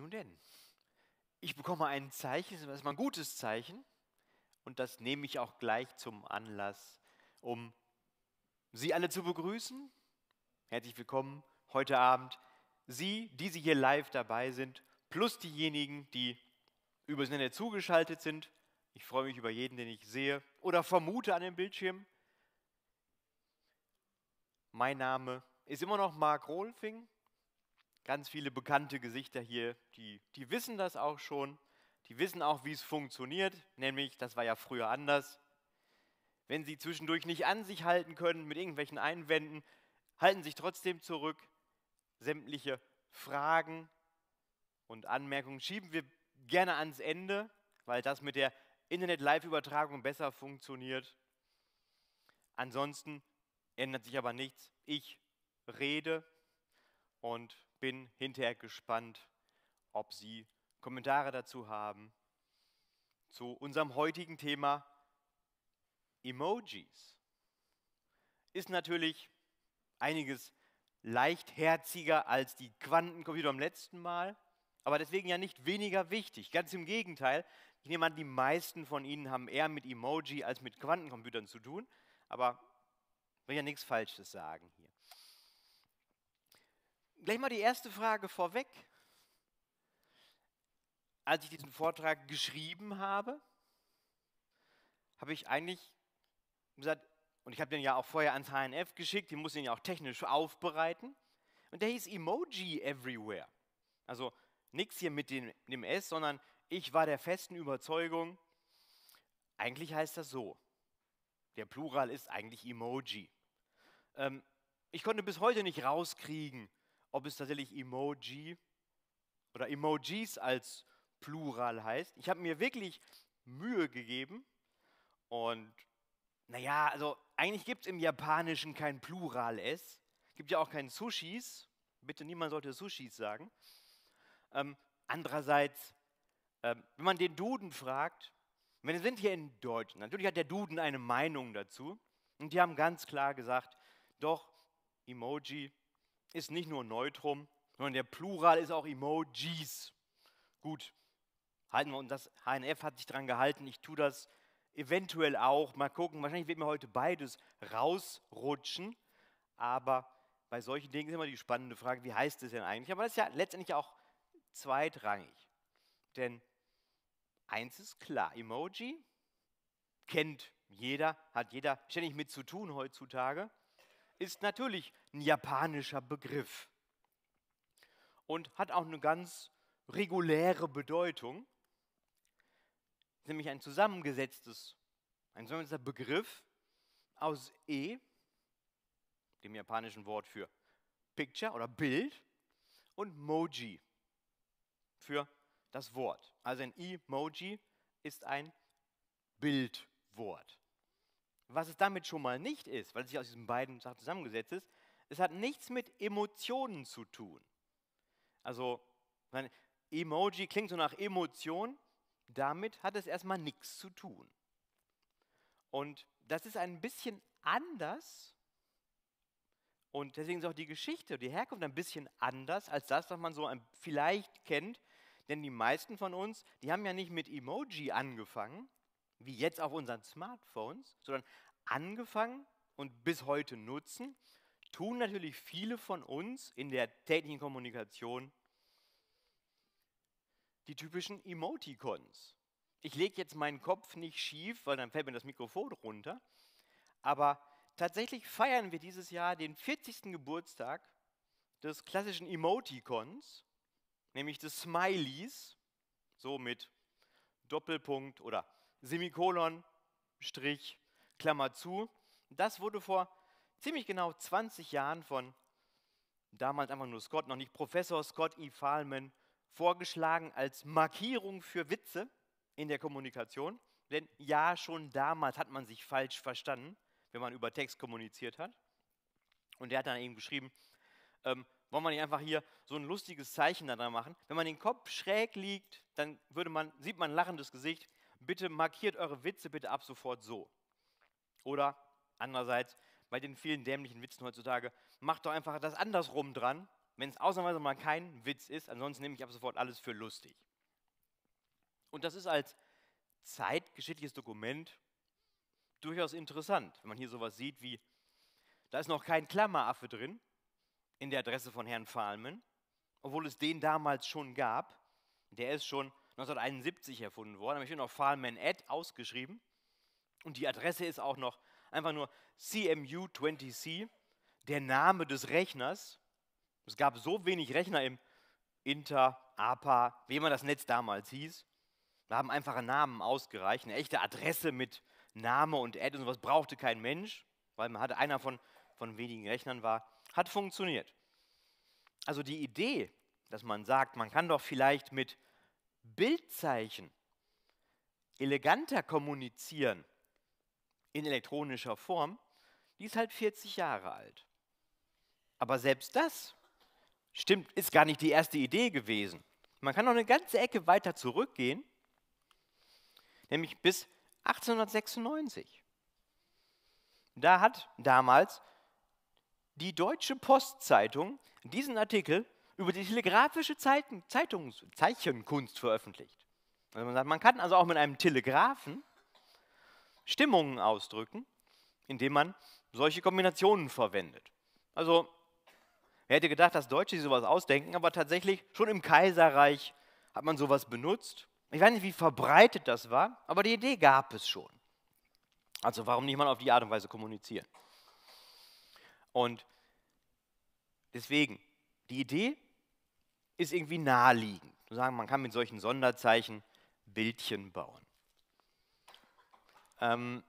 nun denn? Ich bekomme ein Zeichen, das ist mal ein gutes Zeichen, und das nehme ich auch gleich zum Anlass, um Sie alle zu begrüßen. Herzlich willkommen heute Abend. Sie, die Sie hier live dabei sind, plus diejenigen, die übers Internet zugeschaltet sind. Ich freue mich über jeden, den ich sehe oder vermute an dem Bildschirm. Mein Name ist immer noch Marc Rohlfing ganz viele bekannte Gesichter hier, die, die wissen das auch schon. Die wissen auch, wie es funktioniert, nämlich, das war ja früher anders. Wenn sie zwischendurch nicht an sich halten können mit irgendwelchen Einwänden, halten sich trotzdem zurück. Sämtliche Fragen und Anmerkungen schieben wir gerne ans Ende, weil das mit der Internet-Live-Übertragung besser funktioniert. Ansonsten ändert sich aber nichts. Ich rede und bin hinterher gespannt, ob Sie Kommentare dazu haben. Zu unserem heutigen Thema Emojis. Ist natürlich einiges leichtherziger als die Quantencomputer am letzten Mal, aber deswegen ja nicht weniger wichtig. Ganz im Gegenteil, ich nehme an, die meisten von Ihnen haben eher mit Emoji als mit Quantencomputern zu tun, aber ich will ja nichts Falsches sagen Gleich mal die erste Frage vorweg. Als ich diesen Vortrag geschrieben habe, habe ich eigentlich gesagt, und ich habe den ja auch vorher ans HNF geschickt, die muss ihn ja auch technisch aufbereiten. Und der hieß Emoji Everywhere. Also nichts hier mit dem, dem S, sondern ich war der festen Überzeugung, eigentlich heißt das so. Der Plural ist eigentlich Emoji. Ähm, ich konnte bis heute nicht rauskriegen, ob es tatsächlich Emoji oder Emojis als Plural heißt. Ich habe mir wirklich Mühe gegeben und naja, also eigentlich gibt es im Japanischen kein Plural-S, gibt ja auch kein Sushis. Bitte niemand sollte Sushis sagen. Ähm, andererseits, ähm, wenn man den Duden fragt, wir sind hier in Deutschland, natürlich hat der Duden eine Meinung dazu und die haben ganz klar gesagt, doch, Emoji ist nicht nur Neutrum, sondern der Plural ist auch Emojis. Gut, halten wir uns das. HNF hat sich dran gehalten. Ich tue das eventuell auch. Mal gucken. Wahrscheinlich wird mir heute beides rausrutschen. Aber bei solchen Dingen ist immer die spannende Frage, wie heißt es denn eigentlich? Aber das ist ja letztendlich auch zweitrangig. Denn eins ist klar: Emoji kennt jeder, hat jeder ständig mit zu tun heutzutage ist natürlich ein japanischer Begriff und hat auch eine ganz reguläre Bedeutung, nämlich ein zusammengesetztes, ein sogenannter Begriff aus E, dem japanischen Wort für Picture oder Bild, und Moji für das Wort. Also ein Emoji ist ein Bildwort was es damit schon mal nicht ist, weil es sich aus diesen beiden Sachen zusammengesetzt ist, es hat nichts mit Emotionen zu tun. Also, mein Emoji klingt so nach Emotion, damit hat es erstmal nichts zu tun. Und das ist ein bisschen anders und deswegen ist auch die Geschichte, die Herkunft ein bisschen anders als das, was man so vielleicht kennt, denn die meisten von uns, die haben ja nicht mit Emoji angefangen, wie jetzt auf unseren Smartphones, sondern angefangen und bis heute nutzen, tun natürlich viele von uns in der täglichen Kommunikation die typischen Emoticons. Ich lege jetzt meinen Kopf nicht schief, weil dann fällt mir das Mikrofon runter. Aber tatsächlich feiern wir dieses Jahr den 40. Geburtstag des klassischen Emoticons, nämlich des Smileys, so mit Doppelpunkt oder Semikolon, Strich, Klammer zu. Das wurde vor ziemlich genau 20 Jahren von damals einfach nur Scott, noch nicht Professor Scott E. Fahlman, vorgeschlagen als Markierung für Witze in der Kommunikation. Denn ja, schon damals hat man sich falsch verstanden, wenn man über Text kommuniziert hat. Und der hat dann eben geschrieben, ähm, wollen wir nicht einfach hier so ein lustiges Zeichen da dran machen? Wenn man den Kopf schräg liegt, dann würde man, sieht man ein lachendes Gesicht bitte markiert eure Witze bitte ab sofort so. Oder andererseits, bei den vielen dämlichen Witzen heutzutage, macht doch einfach das andersrum dran, wenn es ausnahmsweise mal kein Witz ist, ansonsten nehme ich ab sofort alles für lustig. Und das ist als zeitgeschichtliches Dokument durchaus interessant, wenn man hier sowas sieht wie, da ist noch kein Klammeraffe drin in der Adresse von Herrn Fahlmann, obwohl es den damals schon gab. Der ist schon 1971 erfunden worden, aber hier noch Farmanette ausgeschrieben. Und die Adresse ist auch noch einfach nur CMU20C, der Name des Rechners. Es gab so wenig Rechner im Inter, APA, wie immer das Netz damals hieß. Da haben einfache Namen ausgereicht. Eine echte Adresse mit Name und Ad und sowas brauchte kein Mensch, weil man hatte einer von, von wenigen Rechnern war. Hat funktioniert. Also die Idee, dass man sagt, man kann doch vielleicht mit Bildzeichen eleganter kommunizieren in elektronischer Form, die ist halt 40 Jahre alt. Aber selbst das stimmt, ist gar nicht die erste Idee gewesen. Man kann noch eine ganze Ecke weiter zurückgehen, nämlich bis 1896. Da hat damals die Deutsche Postzeitung diesen Artikel über die telegrafische Zeitungs Zeichenkunst veröffentlicht. Also man, sagt, man kann also auch mit einem Telegrafen Stimmungen ausdrücken, indem man solche Kombinationen verwendet. Also Wer hätte gedacht, dass Deutsche sich sowas ausdenken, aber tatsächlich schon im Kaiserreich hat man sowas benutzt. Ich weiß nicht, wie verbreitet das war, aber die Idee gab es schon. Also warum nicht mal auf die Art und Weise kommunizieren? Und deswegen, die Idee ist irgendwie naheliegend. Sagen, man kann mit solchen Sonderzeichen Bildchen bauen. Ähm,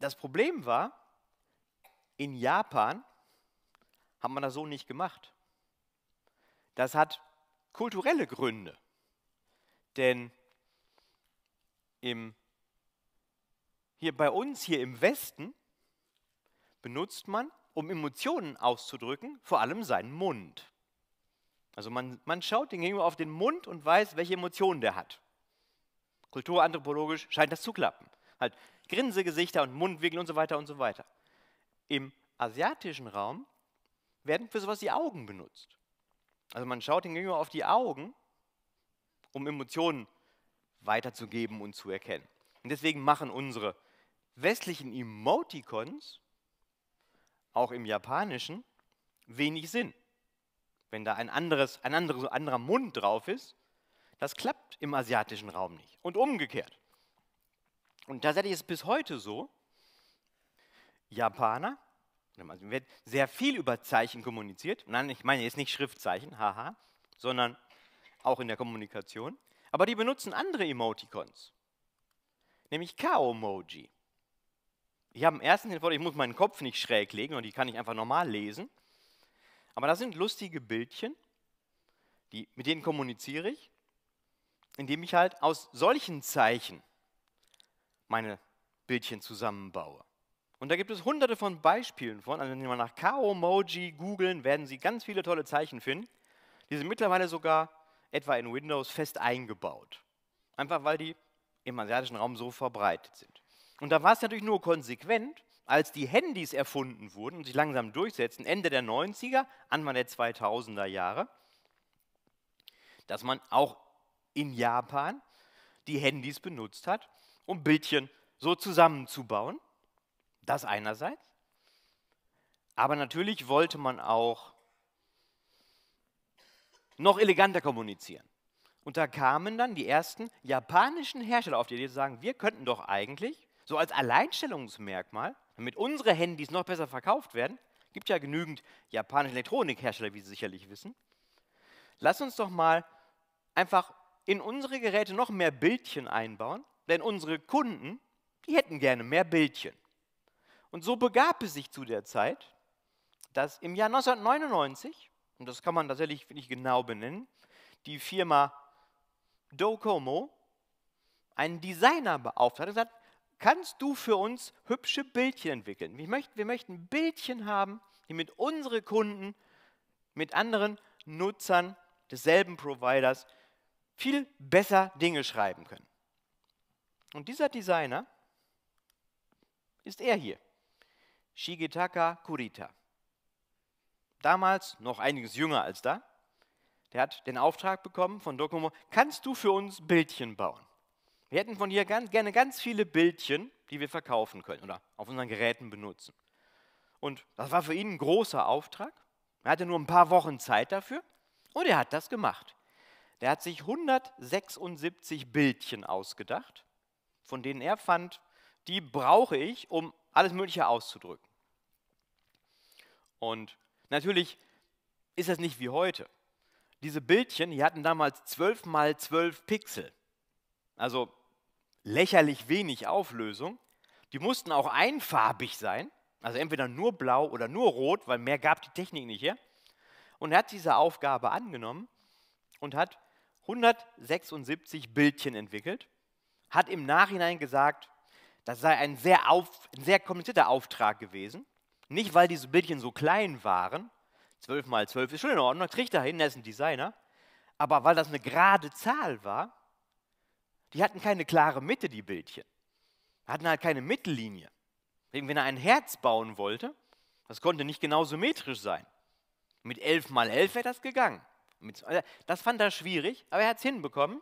das Problem war, in Japan hat man das so nicht gemacht. Das hat kulturelle Gründe. Denn im, hier bei uns, hier im Westen, benutzt man, um Emotionen auszudrücken, vor allem seinen Mund. Also man, man schaut den Gegenüber auf den Mund und weiß, welche Emotionen der hat. Kulturanthropologisch scheint das zu klappen. Halt Grinsegesichter und Mundwinkel und so weiter und so weiter. Im asiatischen Raum werden für sowas die Augen benutzt. Also man schaut den Gegenüber auf die Augen, um Emotionen weiterzugeben und zu erkennen. Und deswegen machen unsere westlichen Emoticons auch im japanischen wenig Sinn wenn da ein, anderes, ein anderes, anderer Mund drauf ist, das klappt im asiatischen Raum nicht. Und umgekehrt. Und tatsächlich ist es bis heute so, Japaner, also wird sehr viel über Zeichen kommuniziert. Nein, ich meine jetzt nicht Schriftzeichen, haha, sondern auch in der Kommunikation. Aber die benutzen andere Emoticons, nämlich Kao-Emoji. Ich habe im ersten den ich muss meinen Kopf nicht schräg legen und die kann ich einfach normal lesen. Aber das sind lustige Bildchen, die, mit denen kommuniziere ich, indem ich halt aus solchen Zeichen meine Bildchen zusammenbaue. Und da gibt es hunderte von Beispielen von. Also wenn Sie mal nach kao emoji googeln, werden Sie ganz viele tolle Zeichen finden. Die sind mittlerweile sogar etwa in Windows fest eingebaut. Einfach weil die im asiatischen Raum so verbreitet sind. Und da war es natürlich nur konsequent, als die Handys erfunden wurden und sich langsam durchsetzten, Ende der 90er, Anfang der 2000er Jahre, dass man auch in Japan die Handys benutzt hat, um Bildchen so zusammenzubauen. Das einerseits. Aber natürlich wollte man auch noch eleganter kommunizieren. Und da kamen dann die ersten japanischen Hersteller auf die Idee zu sagen, wir könnten doch eigentlich, so als Alleinstellungsmerkmal, damit unsere Handys noch besser verkauft werden, gibt ja genügend japanische Elektronikhersteller, wie Sie sicherlich wissen. Lass uns doch mal einfach in unsere Geräte noch mehr Bildchen einbauen, denn unsere Kunden, die hätten gerne mehr Bildchen. Und so begab es sich zu der Zeit, dass im Jahr 1999, und das kann man tatsächlich nicht genau benennen, die Firma Docomo einen Designer beauftragt und gesagt, kannst du für uns hübsche Bildchen entwickeln. Wir möchten, wir möchten Bildchen haben, die mit unseren Kunden, mit anderen Nutzern desselben Providers viel besser Dinge schreiben können. Und dieser Designer ist er hier, Shigetaka Kurita. Damals noch einiges jünger als da. Der hat den Auftrag bekommen von Docomo, kannst du für uns Bildchen bauen? Wir hätten von hier ganz, gerne ganz viele Bildchen, die wir verkaufen können oder auf unseren Geräten benutzen. Und das war für ihn ein großer Auftrag. Er hatte nur ein paar Wochen Zeit dafür und er hat das gemacht. Der hat sich 176 Bildchen ausgedacht, von denen er fand, die brauche ich, um alles Mögliche auszudrücken. Und natürlich ist das nicht wie heute. Diese Bildchen, die hatten damals 12 mal 12 Pixel. Also lächerlich wenig Auflösung. Die mussten auch einfarbig sein, also entweder nur blau oder nur rot, weil mehr gab die Technik nicht her. Und er hat diese Aufgabe angenommen und hat 176 Bildchen entwickelt, hat im Nachhinein gesagt, das sei ein sehr, auf, ein sehr komplizierter Auftrag gewesen. Nicht, weil diese Bildchen so klein waren, 12 mal 12 ist schon in Ordnung, kriegt er hin, er ist ein Designer, aber weil das eine gerade Zahl war, die hatten keine klare Mitte, die Bildchen. Hatten halt keine Mittellinie. Deswegen, wenn er ein Herz bauen wollte, das konnte nicht genau symmetrisch sein. Mit 11 mal 11 wäre das gegangen. Äh, das fand er schwierig, aber er hat es hinbekommen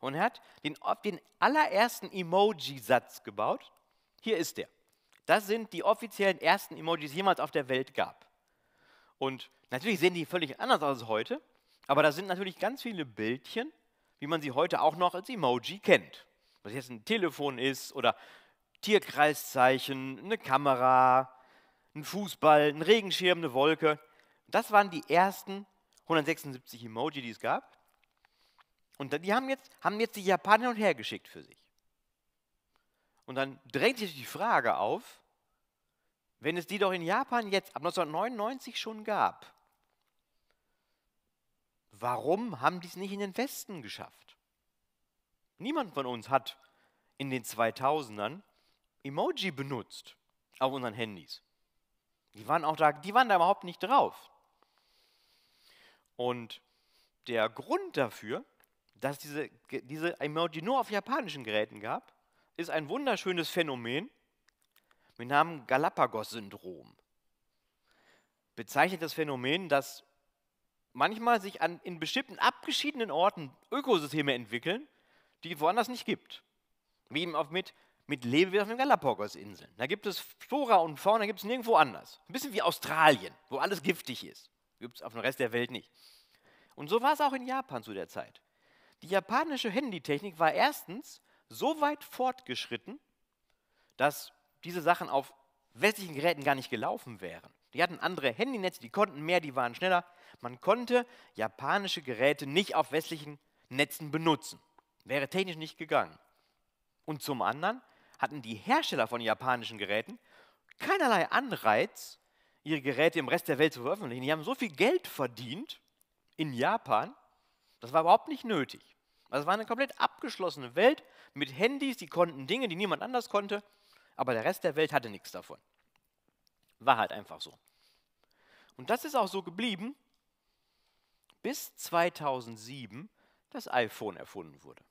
und hat den, den allerersten Emoji-Satz gebaut. Hier ist der. Das sind die offiziellen ersten Emojis, die es jemals auf der Welt gab. Und natürlich sehen die völlig anders aus als heute, aber da sind natürlich ganz viele Bildchen wie man sie heute auch noch als Emoji kennt. Was jetzt ein Telefon ist oder Tierkreiszeichen, eine Kamera, ein Fußball, ein Regenschirm, eine Wolke. Das waren die ersten 176 Emoji, die es gab. Und die haben jetzt, haben jetzt die Japaner und hergeschickt für sich. Und dann drängt sich die Frage auf, wenn es die doch in Japan jetzt ab 1999 schon gab, warum haben die es nicht in den Westen geschafft? Niemand von uns hat in den 2000ern Emoji benutzt auf unseren Handys. Die waren auch da, die waren da überhaupt nicht drauf. Und der Grund dafür, dass diese, diese Emoji nur auf japanischen Geräten gab, ist ein wunderschönes Phänomen mit Namen Galapagos-Syndrom. Bezeichnet das Phänomen, dass manchmal sich an, in bestimmten abgeschiedenen Orten Ökosysteme entwickeln, die es woanders nicht gibt. Wie eben auch mit, mit Lebewesen auf den Galapagos-Inseln. Da gibt es Flora und Fauna, gibt es nirgendwo anders. Ein bisschen wie Australien, wo alles giftig ist. Gibt es auf dem Rest der Welt nicht. Und so war es auch in Japan zu der Zeit. Die japanische Handytechnik war erstens so weit fortgeschritten, dass diese Sachen auf westlichen Geräten gar nicht gelaufen wären. Die hatten andere Handynetze, die konnten mehr, die waren schneller. Man konnte japanische Geräte nicht auf westlichen Netzen benutzen. Wäre technisch nicht gegangen. Und zum anderen hatten die Hersteller von japanischen Geräten keinerlei Anreiz, ihre Geräte im Rest der Welt zu veröffentlichen. Die haben so viel Geld verdient in Japan, das war überhaupt nicht nötig. Das also war eine komplett abgeschlossene Welt mit Handys, die konnten Dinge, die niemand anders konnte, aber der Rest der Welt hatte nichts davon. War halt einfach so. Und das ist auch so geblieben, bis 2007 das iPhone erfunden wurde.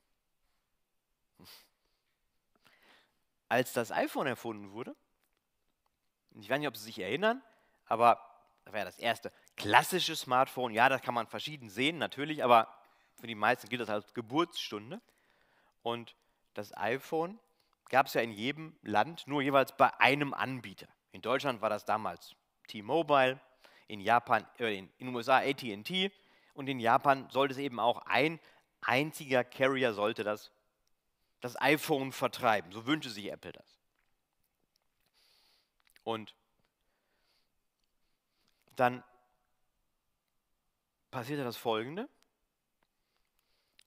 Als das iPhone erfunden wurde, ich weiß nicht, ob Sie sich erinnern, aber das war ja das erste klassische Smartphone. Ja, das kann man verschieden sehen, natürlich, aber für die meisten gilt das als Geburtsstunde. Und das iPhone gab es ja in jedem Land nur jeweils bei einem Anbieter. In Deutschland war das damals T-Mobile, in Japan, äh, in den USA AT&T und in Japan sollte es eben auch ein einziger Carrier sollte das das iPhone vertreiben. So wünschte sich Apple das. Und dann passierte das Folgende.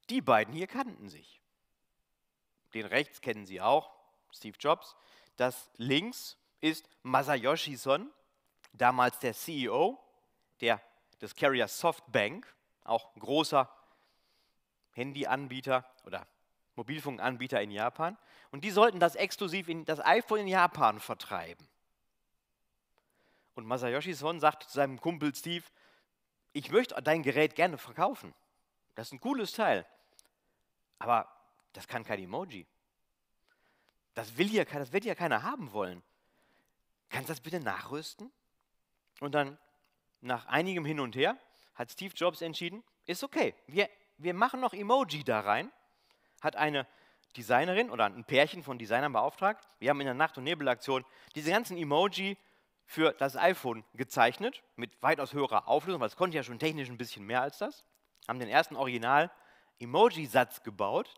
Die beiden hier kannten sich. Den rechts kennen Sie auch, Steve Jobs. Das links ist Masayoshi Son, damals der CEO der, des Carrier Softbank, auch ein großer Handyanbieter oder Mobilfunkanbieter in Japan. Und die sollten das exklusiv in das iPhone in Japan vertreiben. Und Masayoshi Son sagt zu seinem Kumpel Steve, ich möchte dein Gerät gerne verkaufen. Das ist ein cooles Teil. Aber das kann kein Emoji. Das, will hier, das wird ja keiner haben wollen kannst du das bitte nachrüsten? Und dann nach einigem Hin und Her hat Steve Jobs entschieden, ist okay, wir, wir machen noch Emoji da rein, hat eine Designerin oder ein Pärchen von Designern beauftragt. Wir haben in der Nacht- und Nebelaktion diese ganzen Emoji für das iPhone gezeichnet, mit weitaus höherer Auflösung, weil es konnte ja schon technisch ein bisschen mehr als das. Haben den ersten Original-Emoji-Satz gebaut.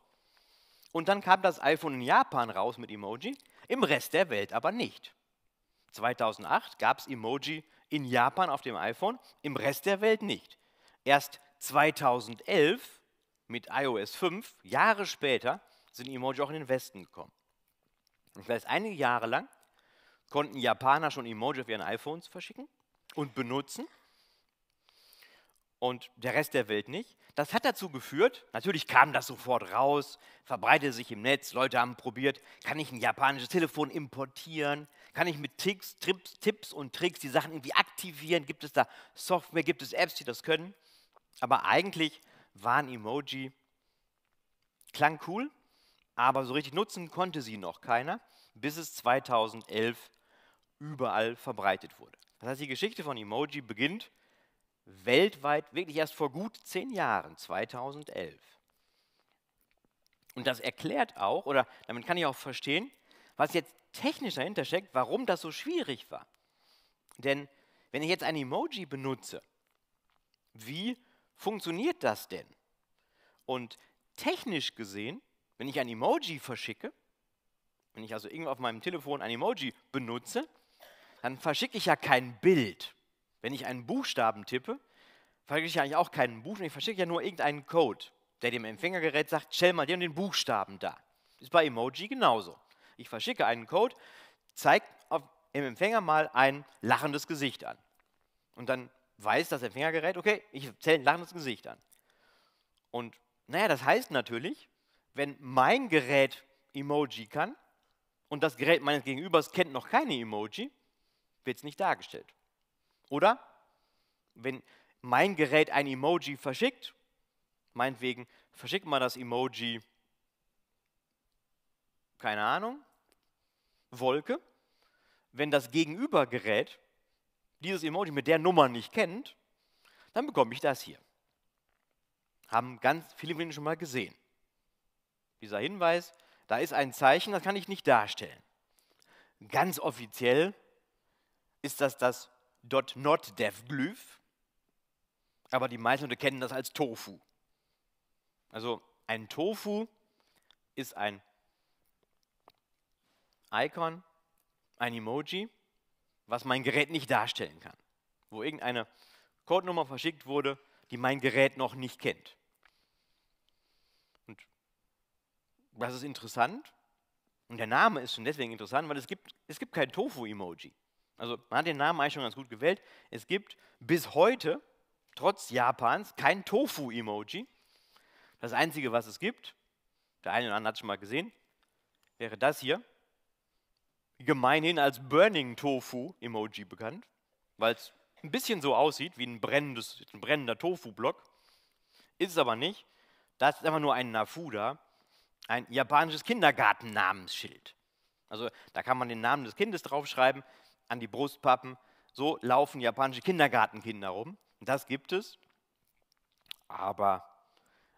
Und dann kam das iPhone in Japan raus mit Emoji, im Rest der Welt aber nicht. 2008 gab es Emoji in Japan auf dem iPhone, im Rest der Welt nicht. Erst 2011 mit iOS 5, Jahre später, sind Emoji auch in den Westen gekommen. Das heißt, einige Jahre lang konnten Japaner schon Emoji auf ihren iPhones verschicken und benutzen und der Rest der Welt nicht. Das hat dazu geführt, natürlich kam das sofort raus, verbreitete sich im Netz, Leute haben probiert, kann ich ein japanisches Telefon importieren, kann ich mit Ticks, Trips, Tipps und Tricks die Sachen irgendwie aktivieren? Gibt es da Software, gibt es Apps, die das können? Aber eigentlich waren Emoji, klang cool, aber so richtig nutzen konnte sie noch keiner, bis es 2011 überall verbreitet wurde. Das heißt, die Geschichte von Emoji beginnt weltweit wirklich erst vor gut zehn Jahren, 2011. Und das erklärt auch, oder damit kann ich auch verstehen, was jetzt technisch dahinter steckt, warum das so schwierig war. Denn wenn ich jetzt ein Emoji benutze, wie funktioniert das denn? Und technisch gesehen, wenn ich ein Emoji verschicke, wenn ich also irgendwo auf meinem Telefon ein Emoji benutze, dann verschicke ich ja kein Bild. Wenn ich einen Buchstaben tippe, verschicke ich eigentlich auch keinen Buchstaben, ich verschicke ja nur irgendeinen Code, der dem Empfängergerät sagt, stell mal den und den Buchstaben da. Ist bei Emoji genauso ich verschicke einen Code, zeigt im Empfänger mal ein lachendes Gesicht an. Und dann weiß das Empfängergerät, okay, ich zähle ein lachendes Gesicht an. Und naja, das heißt natürlich, wenn mein Gerät Emoji kann und das Gerät meines Gegenübers kennt noch keine Emoji, wird es nicht dargestellt. Oder wenn mein Gerät ein Emoji verschickt, meinetwegen verschickt man das Emoji, keine Ahnung, Wolke, wenn das Gegenübergerät dieses Emoji mit der Nummer nicht kennt, dann bekomme ich das hier. Haben ganz viele von Ihnen schon mal gesehen. Dieser Hinweis, da ist ein Zeichen, das kann ich nicht darstellen. Ganz offiziell ist das das .not dev Glyph, aber die meisten kennen das als Tofu. Also ein Tofu ist ein Icon, ein Emoji, was mein Gerät nicht darstellen kann, wo irgendeine Codenummer verschickt wurde, die mein Gerät noch nicht kennt. Und das ist interessant. Und der Name ist schon deswegen interessant, weil es gibt, es gibt kein Tofu-Emoji. Also man hat den Namen eigentlich schon ganz gut gewählt. Es gibt bis heute, trotz Japans, kein Tofu-Emoji. Das Einzige, was es gibt, der eine oder andere hat es schon mal gesehen, wäre das hier gemeinhin als Burning Tofu Emoji bekannt, weil es ein bisschen so aussieht wie ein, brennendes, ein brennender Tofu-Block. Ist es aber nicht. Das ist einfach nur ein Nafuda, ein japanisches Kindergartennamensschild. Also da kann man den Namen des Kindes draufschreiben, an die Brustpappen. So laufen japanische Kindergartenkinder rum. Das gibt es. Aber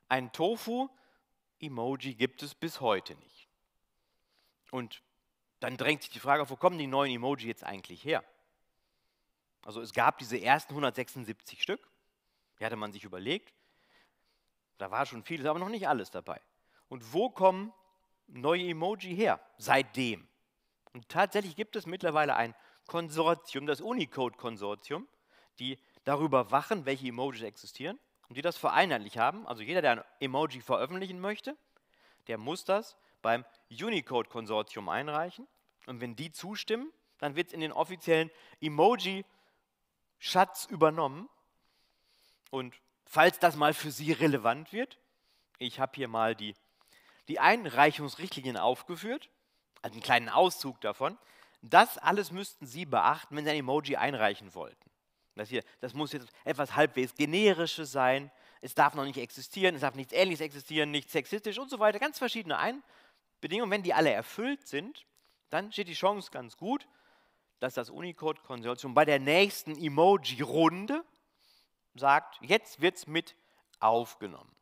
ein Tofu-Emoji gibt es bis heute nicht. Und dann drängt sich die Frage auf, wo kommen die neuen Emoji jetzt eigentlich her? Also es gab diese ersten 176 Stück, die hatte man sich überlegt. Da war schon vieles, aber noch nicht alles dabei. Und wo kommen neue Emoji her seitdem? Und tatsächlich gibt es mittlerweile ein Konsortium, das Unicode-Konsortium, die darüber wachen, welche Emojis existieren und die das vereinheitlich haben. Also jeder, der ein Emoji veröffentlichen möchte, der muss das beim Unicode-Konsortium einreichen. Und wenn die zustimmen, dann wird es in den offiziellen Emoji-Schatz übernommen. Und falls das mal für Sie relevant wird, ich habe hier mal die, die Einreichungsrichtlinien aufgeführt, also einen kleinen Auszug davon. Das alles müssten Sie beachten, wenn Sie ein Emoji einreichen wollten. Das hier, das muss jetzt etwas halbwegs generisches sein. Es darf noch nicht existieren, es darf nichts Ähnliches existieren, nichts sexistisch und so weiter. Ganz verschiedene Ein Bedingungen, wenn die alle erfüllt sind, dann steht die Chance ganz gut, dass das Unicode-Konsortium bei der nächsten Emoji-Runde sagt, jetzt wird es mit aufgenommen.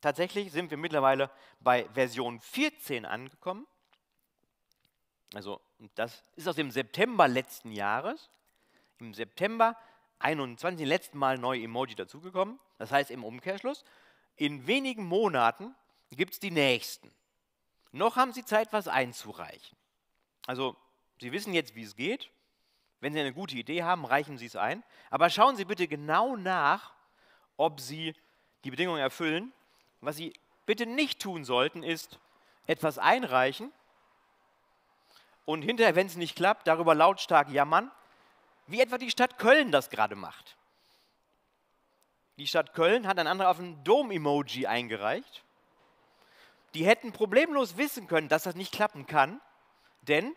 Tatsächlich sind wir mittlerweile bei Version 14 angekommen. Also das ist aus dem September letzten Jahres. Im September 21 letzten Mal neue Emoji dazugekommen. Das heißt im Umkehrschluss, in wenigen Monaten gibt es die nächsten noch haben Sie Zeit, was einzureichen. Also Sie wissen jetzt, wie es geht. Wenn Sie eine gute Idee haben, reichen Sie es ein. Aber schauen Sie bitte genau nach, ob Sie die Bedingungen erfüllen. Was Sie bitte nicht tun sollten, ist etwas einreichen und hinterher, wenn es nicht klappt, darüber lautstark jammern, wie etwa die Stadt Köln das gerade macht. Die Stadt Köln hat ein anderer auf ein Dom-Emoji eingereicht die hätten problemlos wissen können, dass das nicht klappen kann, denn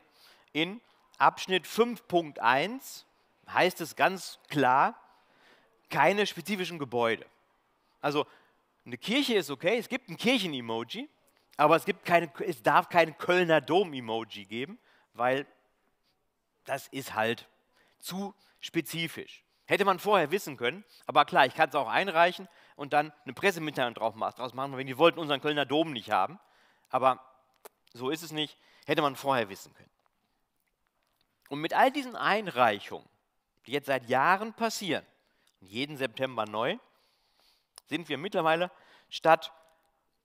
in Abschnitt 5.1 heißt es ganz klar, keine spezifischen Gebäude. Also eine Kirche ist okay, es gibt ein Kirchen-Emoji, aber es, gibt keine, es darf kein Kölner Dom-Emoji geben, weil das ist halt zu spezifisch. Hätte man vorher wissen können, aber klar, ich kann es auch einreichen und dann eine Pressemitteilung drauf machen, draus machen, wenn die wollten unseren Kölner Dom nicht haben. Aber so ist es nicht, hätte man vorher wissen können. Und mit all diesen Einreichungen, die jetzt seit Jahren passieren, jeden September neu, sind wir mittlerweile statt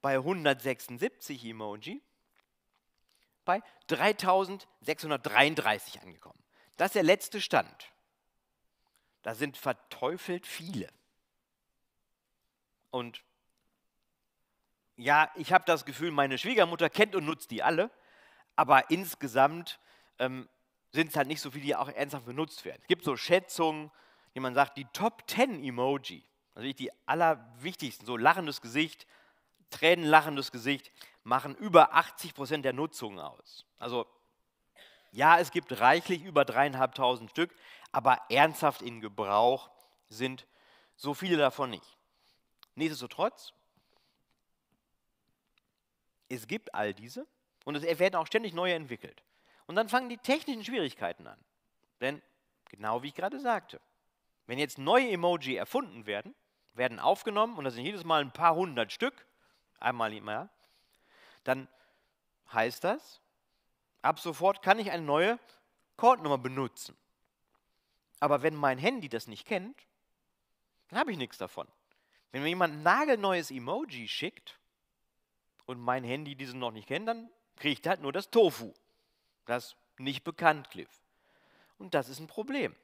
bei 176 Emoji bei 3633 angekommen. Das ist der letzte Stand. Da sind verteufelt viele. Und ja, ich habe das Gefühl, meine Schwiegermutter kennt und nutzt die alle, aber insgesamt ähm, sind es halt nicht so viele, die auch ernsthaft benutzt werden. Es gibt so Schätzungen, die man sagt, die Top 10 Emoji, also die allerwichtigsten, so lachendes Gesicht, tränenlachendes Gesicht, machen über 80 Prozent der Nutzung aus. Also ja, es gibt reichlich über dreieinhalbtausend Stück, aber ernsthaft in Gebrauch sind so viele davon nicht. Nichtsdestotrotz, es gibt all diese und es werden auch ständig neue entwickelt. Und dann fangen die technischen Schwierigkeiten an. Denn genau wie ich gerade sagte, wenn jetzt neue Emoji erfunden werden, werden aufgenommen und das sind jedes Mal ein paar hundert Stück, einmal im Jahr, dann heißt das, Ab sofort kann ich eine neue Codenummer benutzen. Aber wenn mein Handy das nicht kennt, dann habe ich nichts davon. Wenn mir jemand ein nagelneues Emoji schickt und mein Handy diesen noch nicht kennt, dann kriegt er halt nur das Tofu, das nicht bekannt Cliff. Und das ist ein Problem.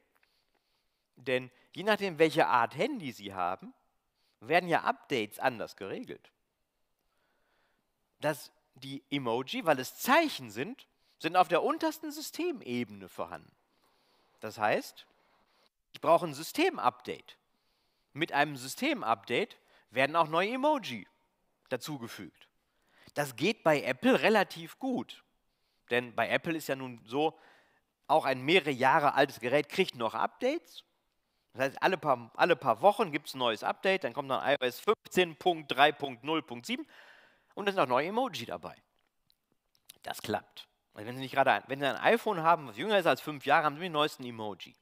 Denn je nachdem, welche Art Handy Sie haben, werden ja Updates anders geregelt. Dass die Emoji, weil es Zeichen sind, sind auf der untersten Systemebene vorhanden. Das heißt, ich brauche ein Systemupdate. Mit einem Systemupdate werden auch neue Emoji dazugefügt. Das geht bei Apple relativ gut. Denn bei Apple ist ja nun so, auch ein mehrere Jahre altes Gerät kriegt noch Updates. Das heißt, alle paar, alle paar Wochen gibt es ein neues Update, dann kommt dann iOS 15.3.0.7 und dann sind auch neue Emoji dabei. Das klappt. Also wenn Sie nicht gerade, ein, wenn Sie ein iPhone haben, was jünger ist als fünf Jahre, haben Sie den neuesten Emoji.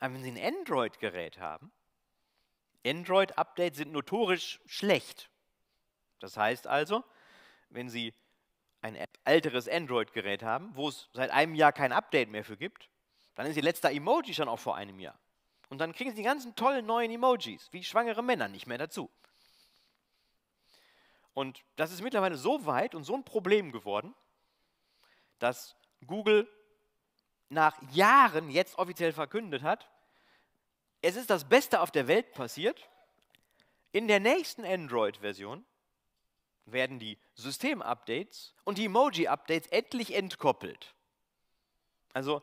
Aber wenn Sie ein Android-Gerät haben, Android-Updates sind notorisch schlecht. Das heißt also, wenn Sie ein älteres Android-Gerät haben, wo es seit einem Jahr kein Update mehr für gibt, dann ist Ihr letzter Emoji schon auch vor einem Jahr. Und dann kriegen Sie die ganzen tollen neuen Emojis, wie schwangere Männer, nicht mehr dazu. Und das ist mittlerweile so weit und so ein Problem geworden, dass Google nach Jahren jetzt offiziell verkündet hat, es ist das Beste auf der Welt passiert. In der nächsten Android-Version werden die System-Updates und die Emoji-Updates endlich entkoppelt. Also,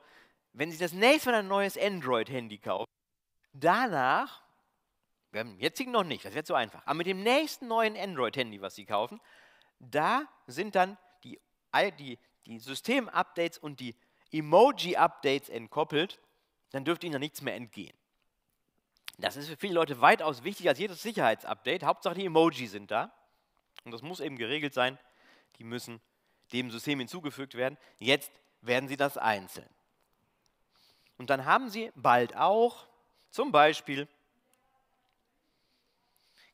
wenn Sie das nächste Mal ein neues Android-Handy kaufen, danach, wir haben jetzigen noch nicht, das wäre zu einfach, aber mit dem nächsten neuen Android-Handy, was Sie kaufen, da sind dann die, die die System-Updates und die Emoji-Updates entkoppelt, dann dürfte Ihnen da nichts mehr entgehen. Das ist für viele Leute weitaus wichtiger als jedes Sicherheitsupdate. Hauptsache die Emoji sind da. Und das muss eben geregelt sein. Die müssen dem System hinzugefügt werden. Jetzt werden sie das einzeln. Und dann haben sie bald auch, zum Beispiel,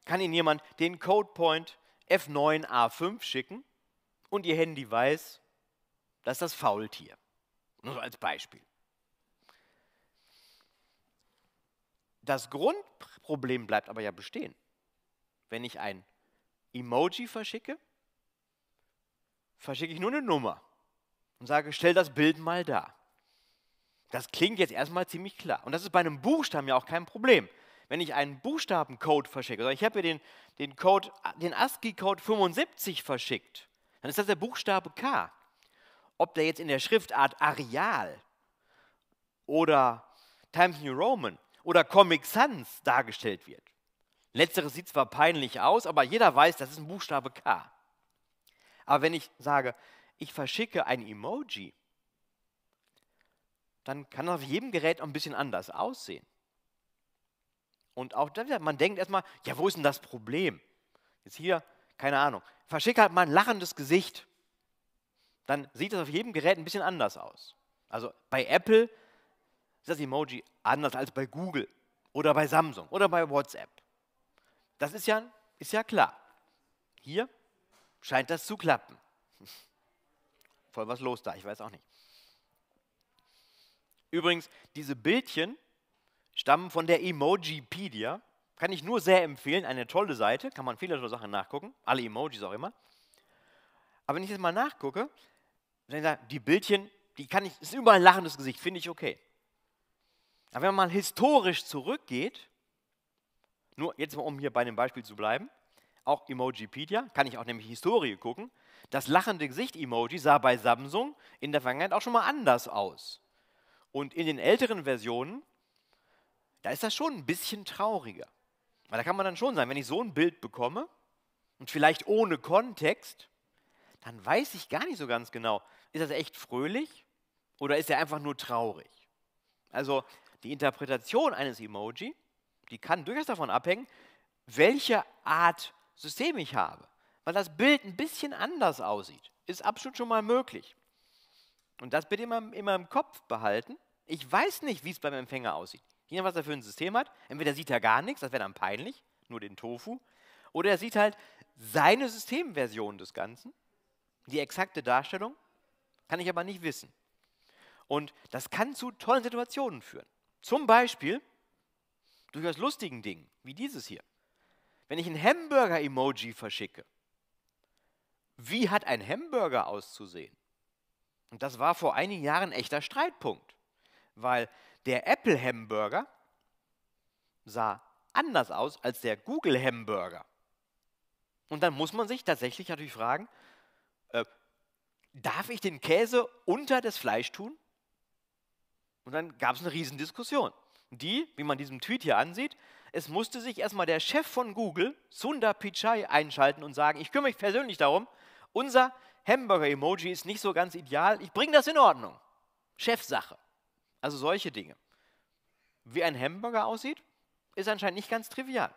kann Ihnen jemand den Codepoint F9A5 schicken und Ihr Handy weiß, das ist das Faultier. Nur so als Beispiel. Das Grundproblem bleibt aber ja bestehen. Wenn ich ein Emoji verschicke, verschicke ich nur eine Nummer und sage, stell das Bild mal da. Das klingt jetzt erstmal ziemlich klar. Und das ist bei einem Buchstaben ja auch kein Problem. Wenn ich einen Buchstabencode verschicke, oder ich habe ja den, den, den ASCII-Code 75 verschickt, dann ist das der Buchstabe K ob der jetzt in der Schriftart Areal oder Times New Roman oder Comic Sans dargestellt wird. Letzteres sieht zwar peinlich aus, aber jeder weiß, das ist ein Buchstabe K. Aber wenn ich sage, ich verschicke ein Emoji, dann kann das auf jedem Gerät ein bisschen anders aussehen. Und auch man denkt erstmal, ja, wo ist denn das Problem? Jetzt hier, keine Ahnung, verschicke halt mal ein lachendes Gesicht dann sieht das auf jedem Gerät ein bisschen anders aus. Also bei Apple ist das Emoji anders als bei Google oder bei Samsung oder bei WhatsApp. Das ist ja, ist ja klar. Hier scheint das zu klappen. Voll was los da, ich weiß auch nicht. Übrigens, diese Bildchen stammen von der Emojipedia. Kann ich nur sehr empfehlen, eine tolle Seite, kann man viele Sachen nachgucken, alle Emojis auch immer. Aber wenn ich jetzt mal nachgucke, die Bildchen, die kann ich, ist überall ein lachendes Gesicht, finde ich okay. Aber wenn man mal historisch zurückgeht, nur jetzt mal um hier bei dem Beispiel zu bleiben, auch Emojipedia, kann ich auch nämlich Historie gucken, das lachende Gesicht-Emoji sah bei Samsung in der Vergangenheit auch schon mal anders aus. Und in den älteren Versionen, da ist das schon ein bisschen trauriger. Weil da kann man dann schon sein, wenn ich so ein Bild bekomme und vielleicht ohne Kontext, dann weiß ich gar nicht so ganz genau, ist das echt fröhlich oder ist er einfach nur traurig? Also die Interpretation eines Emoji, die kann durchaus davon abhängen, welche Art System ich habe. Weil das Bild ein bisschen anders aussieht, ist absolut schon mal möglich. Und das bitte immer, immer im Kopf behalten. Ich weiß nicht, wie es beim Empfänger aussieht. Je nachdem, was er für ein System hat. Entweder sieht er gar nichts, das wäre dann peinlich, nur den Tofu. Oder er sieht halt seine Systemversion des Ganzen, die exakte Darstellung. Kann ich aber nicht wissen. Und das kann zu tollen Situationen führen. Zum Beispiel durchaus lustigen Dingen, wie dieses hier. Wenn ich ein Hamburger-Emoji verschicke, wie hat ein Hamburger auszusehen? Und das war vor einigen Jahren ein echter Streitpunkt, weil der Apple-Hamburger sah anders aus als der Google-Hamburger. Und dann muss man sich tatsächlich natürlich fragen, äh, darf ich den Käse unter das Fleisch tun? Und dann gab es eine Riesendiskussion. Die, wie man diesem Tweet hier ansieht, es musste sich erstmal der Chef von Google, Sundar Pichai, einschalten und sagen, ich kümmere mich persönlich darum, unser Hamburger-Emoji ist nicht so ganz ideal, ich bringe das in Ordnung. Chefsache. Also solche Dinge. Wie ein Hamburger aussieht, ist anscheinend nicht ganz trivial.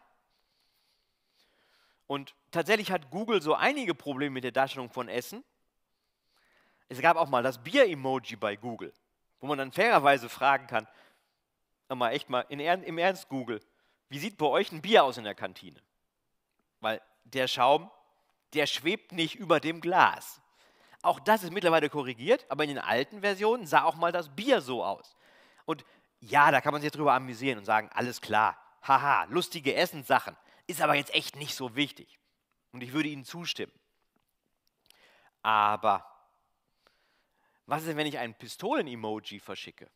Und tatsächlich hat Google so einige Probleme mit der Darstellung von Essen. Es gab auch mal das Bier-Emoji bei Google, wo man dann fairerweise fragen kann, mal echt mal, in, im Ernst Google, wie sieht bei euch ein Bier aus in der Kantine? Weil der Schaum, der schwebt nicht über dem Glas. Auch das ist mittlerweile korrigiert, aber in den alten Versionen sah auch mal das Bier so aus. Und ja, da kann man sich drüber amüsieren und sagen, alles klar, haha, lustige Essenssachen, ist aber jetzt echt nicht so wichtig. Und ich würde Ihnen zustimmen. Aber was ist denn, wenn ich ein Pistolen-Emoji verschicke?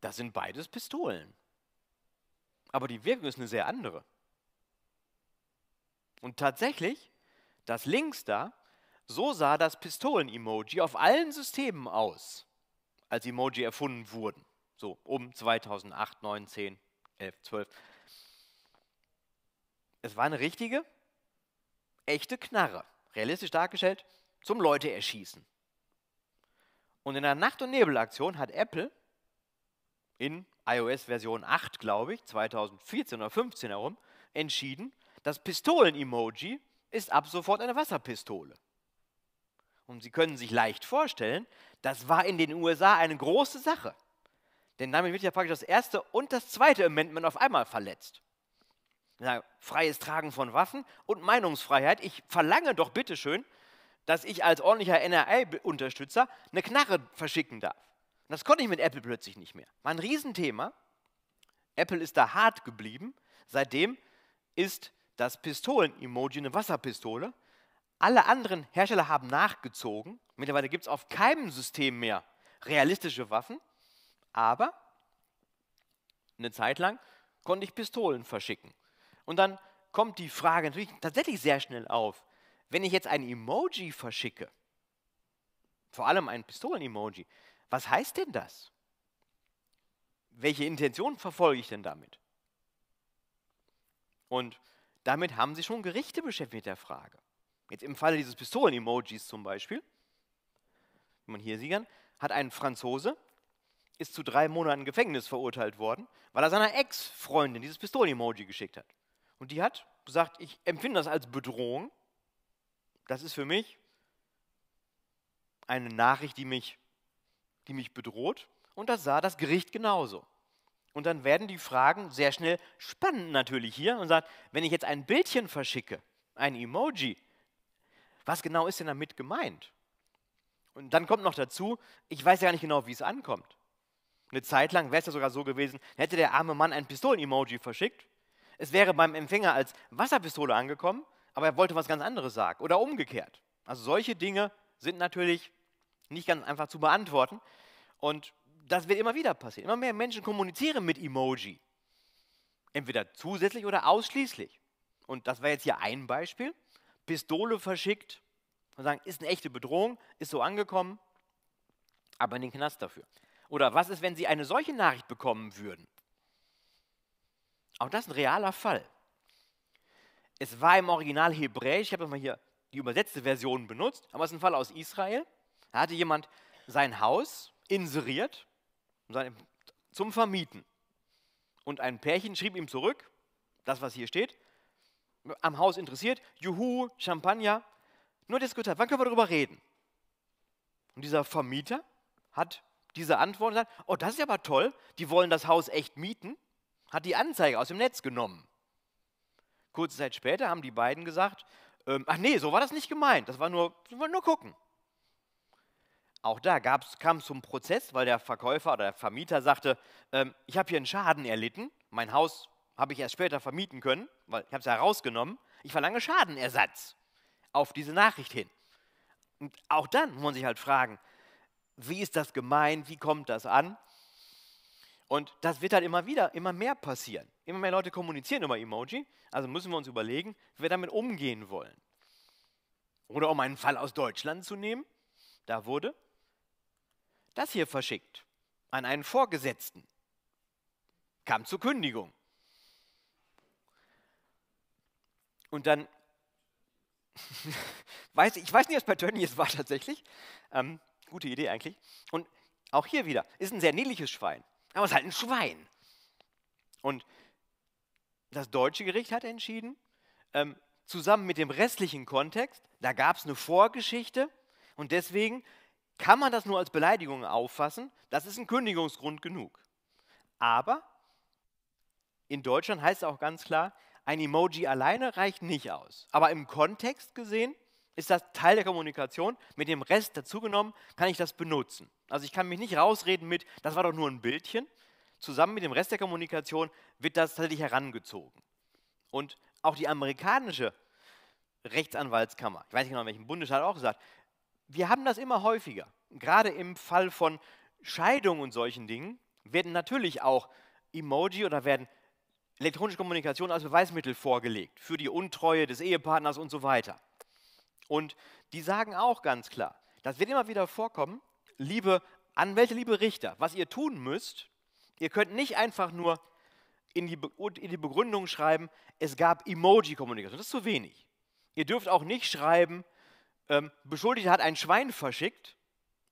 Das sind beides Pistolen. Aber die Wirkung ist eine sehr andere. Und tatsächlich, das links da, so sah das Pistolen-Emoji auf allen Systemen aus, als Emoji erfunden wurden. So um 2008, 9, 10, 11, 12. Es war eine richtige, echte Knarre realistisch dargestellt, zum Leute erschießen. Und in einer Nacht- und Nebelaktion hat Apple in iOS Version 8, glaube ich, 2014 oder 15 herum, entschieden, das Pistolen-Emoji ist ab sofort eine Wasserpistole. Und Sie können sich leicht vorstellen, das war in den USA eine große Sache. Denn damit wird ja praktisch das erste und das zweite Amendment auf einmal verletzt na, freies Tragen von Waffen und Meinungsfreiheit. Ich verlange doch bitteschön, dass ich als ordentlicher NRA-Unterstützer eine Knarre verschicken darf. Das konnte ich mit Apple plötzlich nicht mehr. War ein Riesenthema. Apple ist da hart geblieben. Seitdem ist das Pistolen-Emoji eine Wasserpistole. Alle anderen Hersteller haben nachgezogen. Mittlerweile gibt es auf keinem System mehr realistische Waffen. Aber eine Zeit lang konnte ich Pistolen verschicken. Und dann kommt die Frage natürlich tatsächlich sehr schnell auf, wenn ich jetzt ein Emoji verschicke, vor allem ein Pistolen-Emoji, was heißt denn das? Welche Intention verfolge ich denn damit? Und damit haben sich schon Gerichte beschäftigt mit der Frage. Jetzt im Falle dieses Pistolen-Emojis zum Beispiel, wie man hier sieht, hat ein Franzose, ist zu drei Monaten Gefängnis verurteilt worden, weil er seiner Ex-Freundin dieses Pistolen-Emoji geschickt hat. Und die hat gesagt, ich empfinde das als Bedrohung. Das ist für mich eine Nachricht, die mich, die mich bedroht. Und das sah das Gericht genauso. Und dann werden die Fragen sehr schnell spannend natürlich hier und sagt, wenn ich jetzt ein Bildchen verschicke, ein Emoji, was genau ist denn damit gemeint? Und dann kommt noch dazu, ich weiß ja gar nicht genau, wie es ankommt. Eine Zeit lang wäre es ja sogar so gewesen, hätte der arme Mann ein Pistolen-Emoji verschickt, es wäre beim Empfänger als Wasserpistole angekommen, aber er wollte was ganz anderes sagen oder umgekehrt. Also solche Dinge sind natürlich nicht ganz einfach zu beantworten und das wird immer wieder passieren. Immer mehr Menschen kommunizieren mit Emoji, entweder zusätzlich oder ausschließlich. Und das war jetzt hier ein Beispiel. Pistole verschickt und sagen, ist eine echte Bedrohung, ist so angekommen, aber in den Knast dafür. Oder was ist, wenn Sie eine solche Nachricht bekommen würden? Auch das ist ein realer Fall. Es war im Original hebräisch, ich habe mal hier die übersetzte Version benutzt, aber es ist ein Fall aus Israel. Da hatte jemand sein Haus inseriert zum Vermieten. Und ein Pärchen schrieb ihm zurück, das was hier steht, am Haus interessiert, Juhu, Champagner, nur diskutiert, wann können wir darüber reden? Und dieser Vermieter hat diese Antwort und sagt, oh, das ist aber toll, die wollen das Haus echt mieten hat die Anzeige aus dem Netz genommen. Kurze Zeit später haben die beiden gesagt, ähm, ach nee, so war das nicht gemeint, das war nur, wir nur gucken. Auch da kam es zum Prozess, weil der Verkäufer oder der Vermieter sagte, ähm, ich habe hier einen Schaden erlitten, mein Haus habe ich erst später vermieten können, weil ich habe es herausgenommen, rausgenommen, ich verlange Schadenersatz auf diese Nachricht hin. Und auch dann muss man sich halt fragen, wie ist das gemeint, wie kommt das an? Und das wird halt immer wieder, immer mehr passieren. Immer mehr Leute kommunizieren über Emoji. Also müssen wir uns überlegen, wie wir damit umgehen wollen. Oder um einen Fall aus Deutschland zu nehmen, da wurde das hier verschickt an einen Vorgesetzten. Kam zur Kündigung. Und dann, weiß, ich weiß nicht, was bei Tönnies war tatsächlich. Ähm, gute Idee eigentlich. Und auch hier wieder, ist ein sehr niedliches Schwein. Aber es ist halt ein Schwein. Und das deutsche Gericht hat entschieden, ähm, zusammen mit dem restlichen Kontext, da gab es eine Vorgeschichte und deswegen kann man das nur als Beleidigung auffassen. Das ist ein Kündigungsgrund genug. Aber in Deutschland heißt es auch ganz klar, ein Emoji alleine reicht nicht aus. Aber im Kontext gesehen ist das Teil der Kommunikation. Mit dem Rest dazugenommen kann ich das benutzen. Also ich kann mich nicht rausreden mit, das war doch nur ein Bildchen. Zusammen mit dem Rest der Kommunikation wird das tatsächlich herangezogen. Und auch die amerikanische Rechtsanwaltskammer, ich weiß nicht genau, in welchem Bundesstaat auch gesagt, wir haben das immer häufiger. Gerade im Fall von Scheidung und solchen Dingen werden natürlich auch Emoji oder werden elektronische Kommunikation als Beweismittel vorgelegt für die Untreue des Ehepartners und so weiter. Und die sagen auch ganz klar, das wird immer wieder vorkommen, liebe Anwälte, liebe Richter, was ihr tun müsst, ihr könnt nicht einfach nur in die, Be in die Begründung schreiben, es gab Emoji-Kommunikation, das ist zu wenig. Ihr dürft auch nicht schreiben, ähm, Beschuldigter hat ein Schwein verschickt,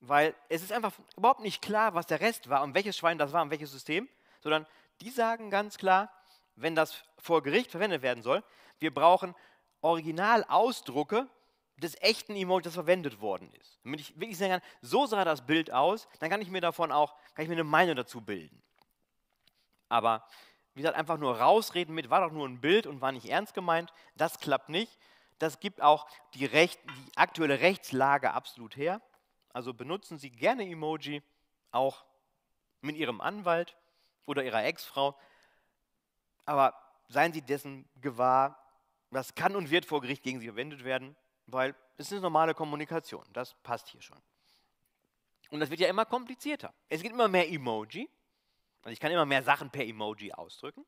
weil es ist einfach überhaupt nicht klar, was der Rest war und welches Schwein das war und welches System, sondern die sagen ganz klar, wenn das vor Gericht verwendet werden soll, wir brauchen Originalausdrucke des echten Emojis das verwendet worden ist. Damit ich wirklich sagen kann, so sah das Bild aus, dann kann ich mir davon auch, kann ich mir eine Meinung dazu bilden. Aber wie gesagt, einfach nur rausreden mit, war doch nur ein Bild und war nicht ernst gemeint, das klappt nicht. Das gibt auch die, Recht, die aktuelle Rechtslage absolut her. Also benutzen Sie gerne Emoji, auch mit Ihrem Anwalt oder Ihrer Ex-Frau. Aber seien Sie dessen gewahr, das kann und wird vor Gericht gegen Sie verwendet werden. Weil es ist normale Kommunikation, das passt hier schon. Und das wird ja immer komplizierter. Es gibt immer mehr Emoji. Also ich kann immer mehr Sachen per Emoji ausdrücken.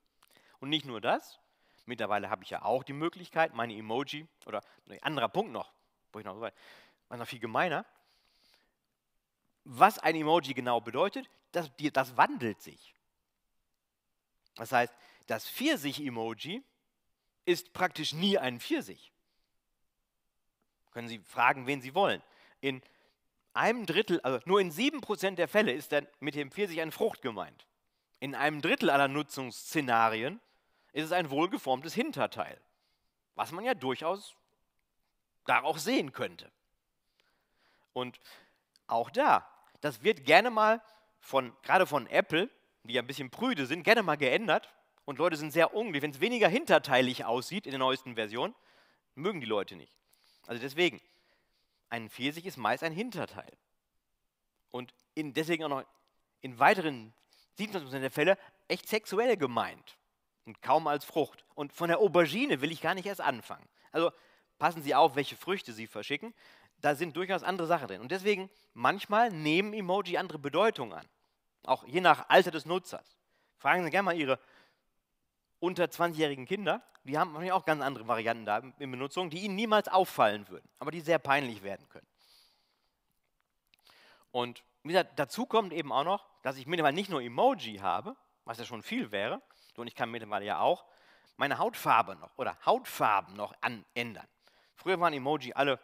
Und nicht nur das. Mittlerweile habe ich ja auch die Möglichkeit, meine Emoji, oder ein anderer Punkt noch, wo ich noch so weit, noch viel gemeiner, was ein Emoji genau bedeutet, das, das wandelt sich. Das heißt, das Pfirsich-Emoji ist praktisch nie ein Pfirsich. Können Sie fragen, wen Sie wollen. In einem Drittel, also nur in sieben Prozent der Fälle ist dann mit dem Pfirsich eine Frucht gemeint. In einem Drittel aller Nutzungsszenarien ist es ein wohlgeformtes Hinterteil, was man ja durchaus da auch sehen könnte. Und auch da, das wird gerne mal von, gerade von Apple, die ja ein bisschen prüde sind, gerne mal geändert. Und Leute sind sehr unglücklich. Wenn es weniger hinterteilig aussieht in der neuesten Version, mögen die Leute nicht. Also deswegen, ein Pfirsich ist meist ein Hinterteil. Und in, deswegen auch noch in weiteren 27% der Fälle echt sexuell gemeint und kaum als Frucht. Und von der Aubergine will ich gar nicht erst anfangen. Also passen Sie auf, welche Früchte Sie verschicken. Da sind durchaus andere Sachen drin. Und deswegen, manchmal nehmen Emoji andere Bedeutung an. Auch je nach Alter des Nutzers. Fragen Sie gerne mal Ihre unter 20-jährigen Kinder, die haben wahrscheinlich auch ganz andere Varianten da in Benutzung, die ihnen niemals auffallen würden, aber die sehr peinlich werden können. Und wie gesagt, dazu kommt eben auch noch, dass ich mittlerweile nicht nur Emoji habe, was ja schon viel wäre, und ich kann mittlerweile ja auch meine Hautfarbe noch oder Hautfarben noch ändern. Früher waren Emoji alle,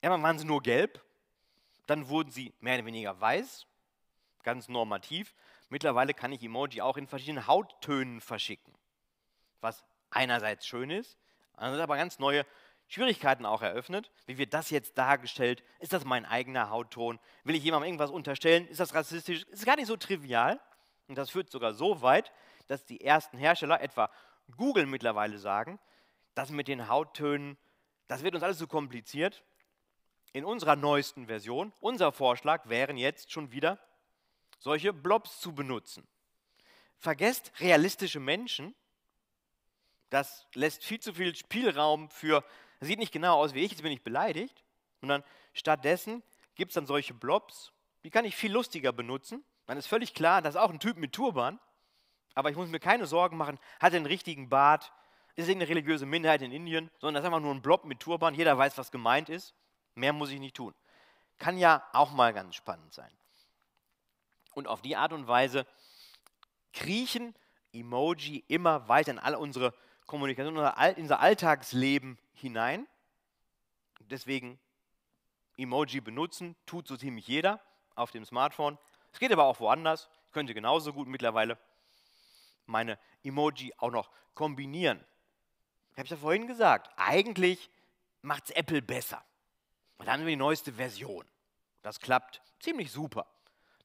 erstmal waren sie nur gelb, dann wurden sie mehr oder weniger weiß, ganz normativ. Mittlerweile kann ich Emoji auch in verschiedenen Hauttönen verschicken was einerseits schön ist, andererseits aber ganz neue Schwierigkeiten auch eröffnet. Wie wird das jetzt dargestellt? Ist das mein eigener Hautton? Will ich jemandem irgendwas unterstellen? Ist das rassistisch? Ist gar nicht so trivial. Und das führt sogar so weit, dass die ersten Hersteller, etwa Google mittlerweile sagen, das mit den Hauttönen, das wird uns alles zu so kompliziert. In unserer neuesten Version, unser Vorschlag wären jetzt schon wieder solche Blobs zu benutzen. Vergesst realistische Menschen das lässt viel zu viel Spielraum für, das sieht nicht genau aus wie ich, jetzt bin ich beleidigt, sondern stattdessen gibt es dann solche Blobs, die kann ich viel lustiger benutzen. Dann ist völlig klar, das ist auch ein Typ mit Turban, aber ich muss mir keine Sorgen machen, hat er einen richtigen Bart, ist irgendeine religiöse Minderheit in Indien, sondern das ist einfach nur ein Blob mit Turban, jeder weiß, was gemeint ist, mehr muss ich nicht tun. Kann ja auch mal ganz spannend sein. Und auf die Art und Weise kriechen Emoji immer weiter in alle unsere Kommunikation, in unser Alltagsleben hinein. Deswegen Emoji benutzen, tut so ziemlich jeder auf dem Smartphone. Es geht aber auch woanders, Ich könnte genauso gut mittlerweile meine Emoji auch noch kombinieren. Ich habe es ja vorhin gesagt, eigentlich macht es Apple besser. Und dann haben wir die neueste Version. Das klappt ziemlich super.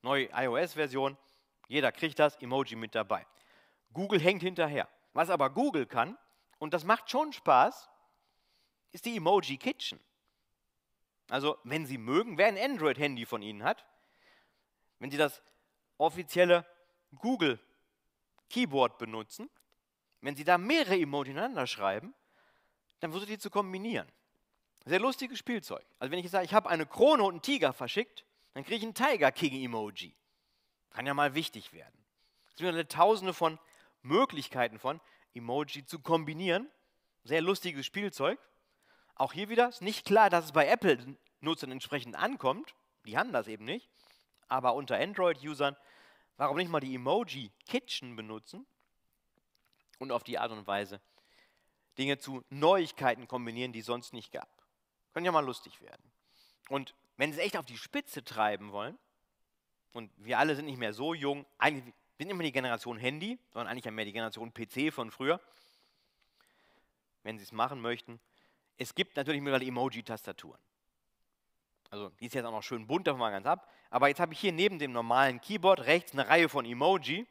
Neue iOS-Version, jeder kriegt das Emoji mit dabei. Google hängt hinterher. Was aber Google kann, und das macht schon Spaß, ist die Emoji Kitchen. Also, wenn Sie mögen, wer ein Android-Handy von Ihnen hat, wenn Sie das offizielle Google Keyboard benutzen, wenn Sie da mehrere Emoji ineinander schreiben, dann versucht die zu kombinieren. Sehr lustiges Spielzeug. Also wenn ich sage, ich habe eine Krone und einen Tiger verschickt, dann kriege ich ein Tiger King Emoji. Kann ja mal wichtig werden. Es sind ja tausende von Möglichkeiten von Emoji zu kombinieren. Sehr lustiges Spielzeug. Auch hier wieder ist nicht klar, dass es bei Apple-Nutzern entsprechend ankommt. Die haben das eben nicht. Aber unter Android-Usern, warum nicht mal die Emoji-Kitchen benutzen und auf die Art und Weise Dinge zu Neuigkeiten kombinieren, die es sonst nicht gab. Können ja mal lustig werden. Und wenn sie es echt auf die Spitze treiben wollen, und wir alle sind nicht mehr so jung, eigentlich sind nicht mehr die Generation Handy, sondern eigentlich mehr die Generation PC von früher, wenn sie es machen möchten. Es gibt natürlich mittlerweile Emoji-Tastaturen. Also die ist jetzt auch noch schön bunt, davon mal ganz ab. Aber jetzt habe ich hier neben dem normalen Keyboard rechts eine Reihe von Emoji.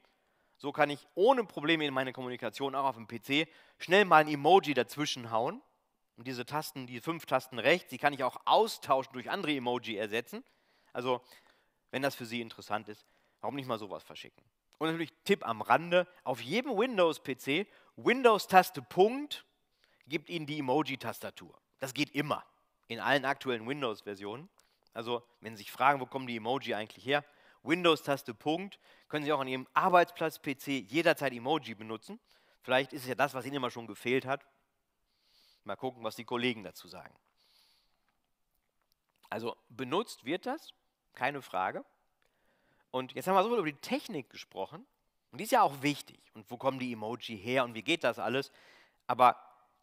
So kann ich ohne Probleme in meine Kommunikation, auch auf dem PC, schnell mal ein Emoji dazwischen hauen. Und diese Tasten, die fünf Tasten rechts, die kann ich auch austauschen durch andere Emoji ersetzen. Also, wenn das für Sie interessant ist, warum nicht mal sowas verschicken? Und natürlich Tipp am Rande, auf jedem Windows-PC, Windows-Taste Punkt, gibt Ihnen die Emoji-Tastatur. Das geht immer in allen aktuellen Windows-Versionen. Also wenn Sie sich fragen, wo kommen die Emoji eigentlich her, Windows-Taste Punkt, können Sie auch an Ihrem Arbeitsplatz-PC jederzeit Emoji benutzen. Vielleicht ist es ja das, was Ihnen immer schon gefehlt hat. Mal gucken, was die Kollegen dazu sagen. Also benutzt wird das, keine Frage. Und jetzt haben wir so viel über die Technik gesprochen. Und die ist ja auch wichtig. Und wo kommen die Emoji her und wie geht das alles? Aber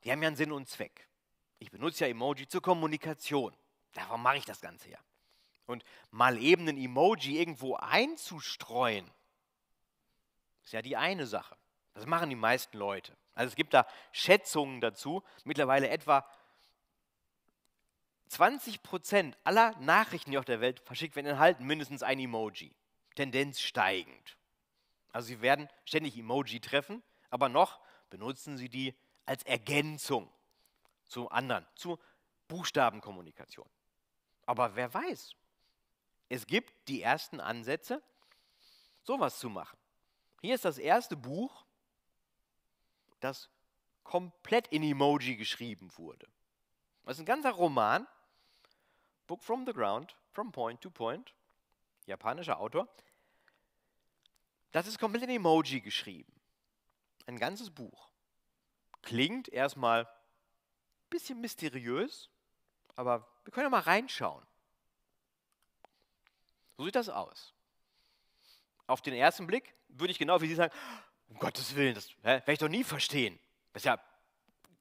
die haben ja einen Sinn und Zweck. Ich benutze ja Emoji zur Kommunikation. Darum mache ich das Ganze ja. Und mal eben ein Emoji irgendwo einzustreuen, ist ja die eine Sache. Das machen die meisten Leute. Also es gibt da Schätzungen dazu. Mittlerweile etwa 20 aller Nachrichten, die auf der Welt verschickt werden, enthalten mindestens ein Emoji. Tendenz steigend. Also Sie werden ständig Emoji treffen, aber noch benutzen Sie die als Ergänzung zu anderen, zu Buchstabenkommunikation. Aber wer weiß, es gibt die ersten Ansätze, sowas zu machen. Hier ist das erste Buch, das komplett in Emoji geschrieben wurde. Das ist ein ganzer Roman, Book from the Ground, From Point to Point, japanischer Autor, das ist komplett in Emoji geschrieben. Ein ganzes Buch. Klingt erstmal ein bisschen mysteriös, aber wir können ja mal reinschauen. So sieht das aus. Auf den ersten Blick würde ich genau wie Sie sagen, um Gottes Willen, das äh, werde ich doch nie verstehen. Das, ja,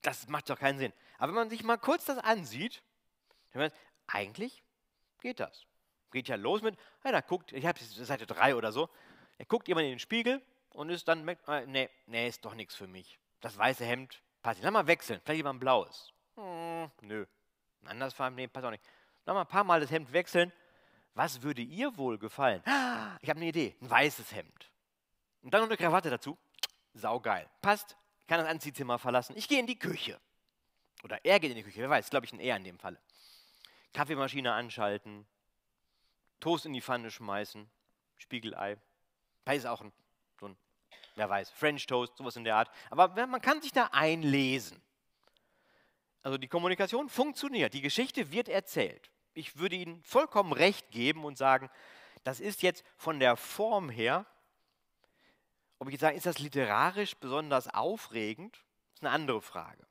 das macht doch keinen Sinn. Aber wenn man sich mal kurz das ansieht, dann man, eigentlich geht das. Geht ja los mit, ja, guckt, ich habe Seite 3 oder so, er guckt jemand in den Spiegel und ist dann, äh, nee, nee, ist doch nichts für mich. Das weiße Hemd passt nicht. Lass mal wechseln, vielleicht jemand blaues. Hm, nö, ein anderes Farben, nee, passt auch nicht. Lass mal ein paar Mal das Hemd wechseln. Was würde ihr wohl gefallen? Ah, ich habe eine Idee, ein weißes Hemd. Und dann noch eine Krawatte dazu. Saugeil. Passt, kann das Anziehzimmer verlassen. Ich gehe in die Küche. Oder er geht in die Küche, wer weiß, glaube ich, ein Er in dem Falle. Kaffeemaschine anschalten, Toast in die Pfanne schmeißen, Spiegelei, Vielleicht ist auch ein, so ein, wer weiß, French Toast, sowas in der Art. Aber man kann sich da einlesen. Also die Kommunikation funktioniert, die Geschichte wird erzählt. Ich würde Ihnen vollkommen recht geben und sagen, das ist jetzt von der Form her, ob ich jetzt sage, ist das literarisch besonders aufregend, ist eine andere Frage.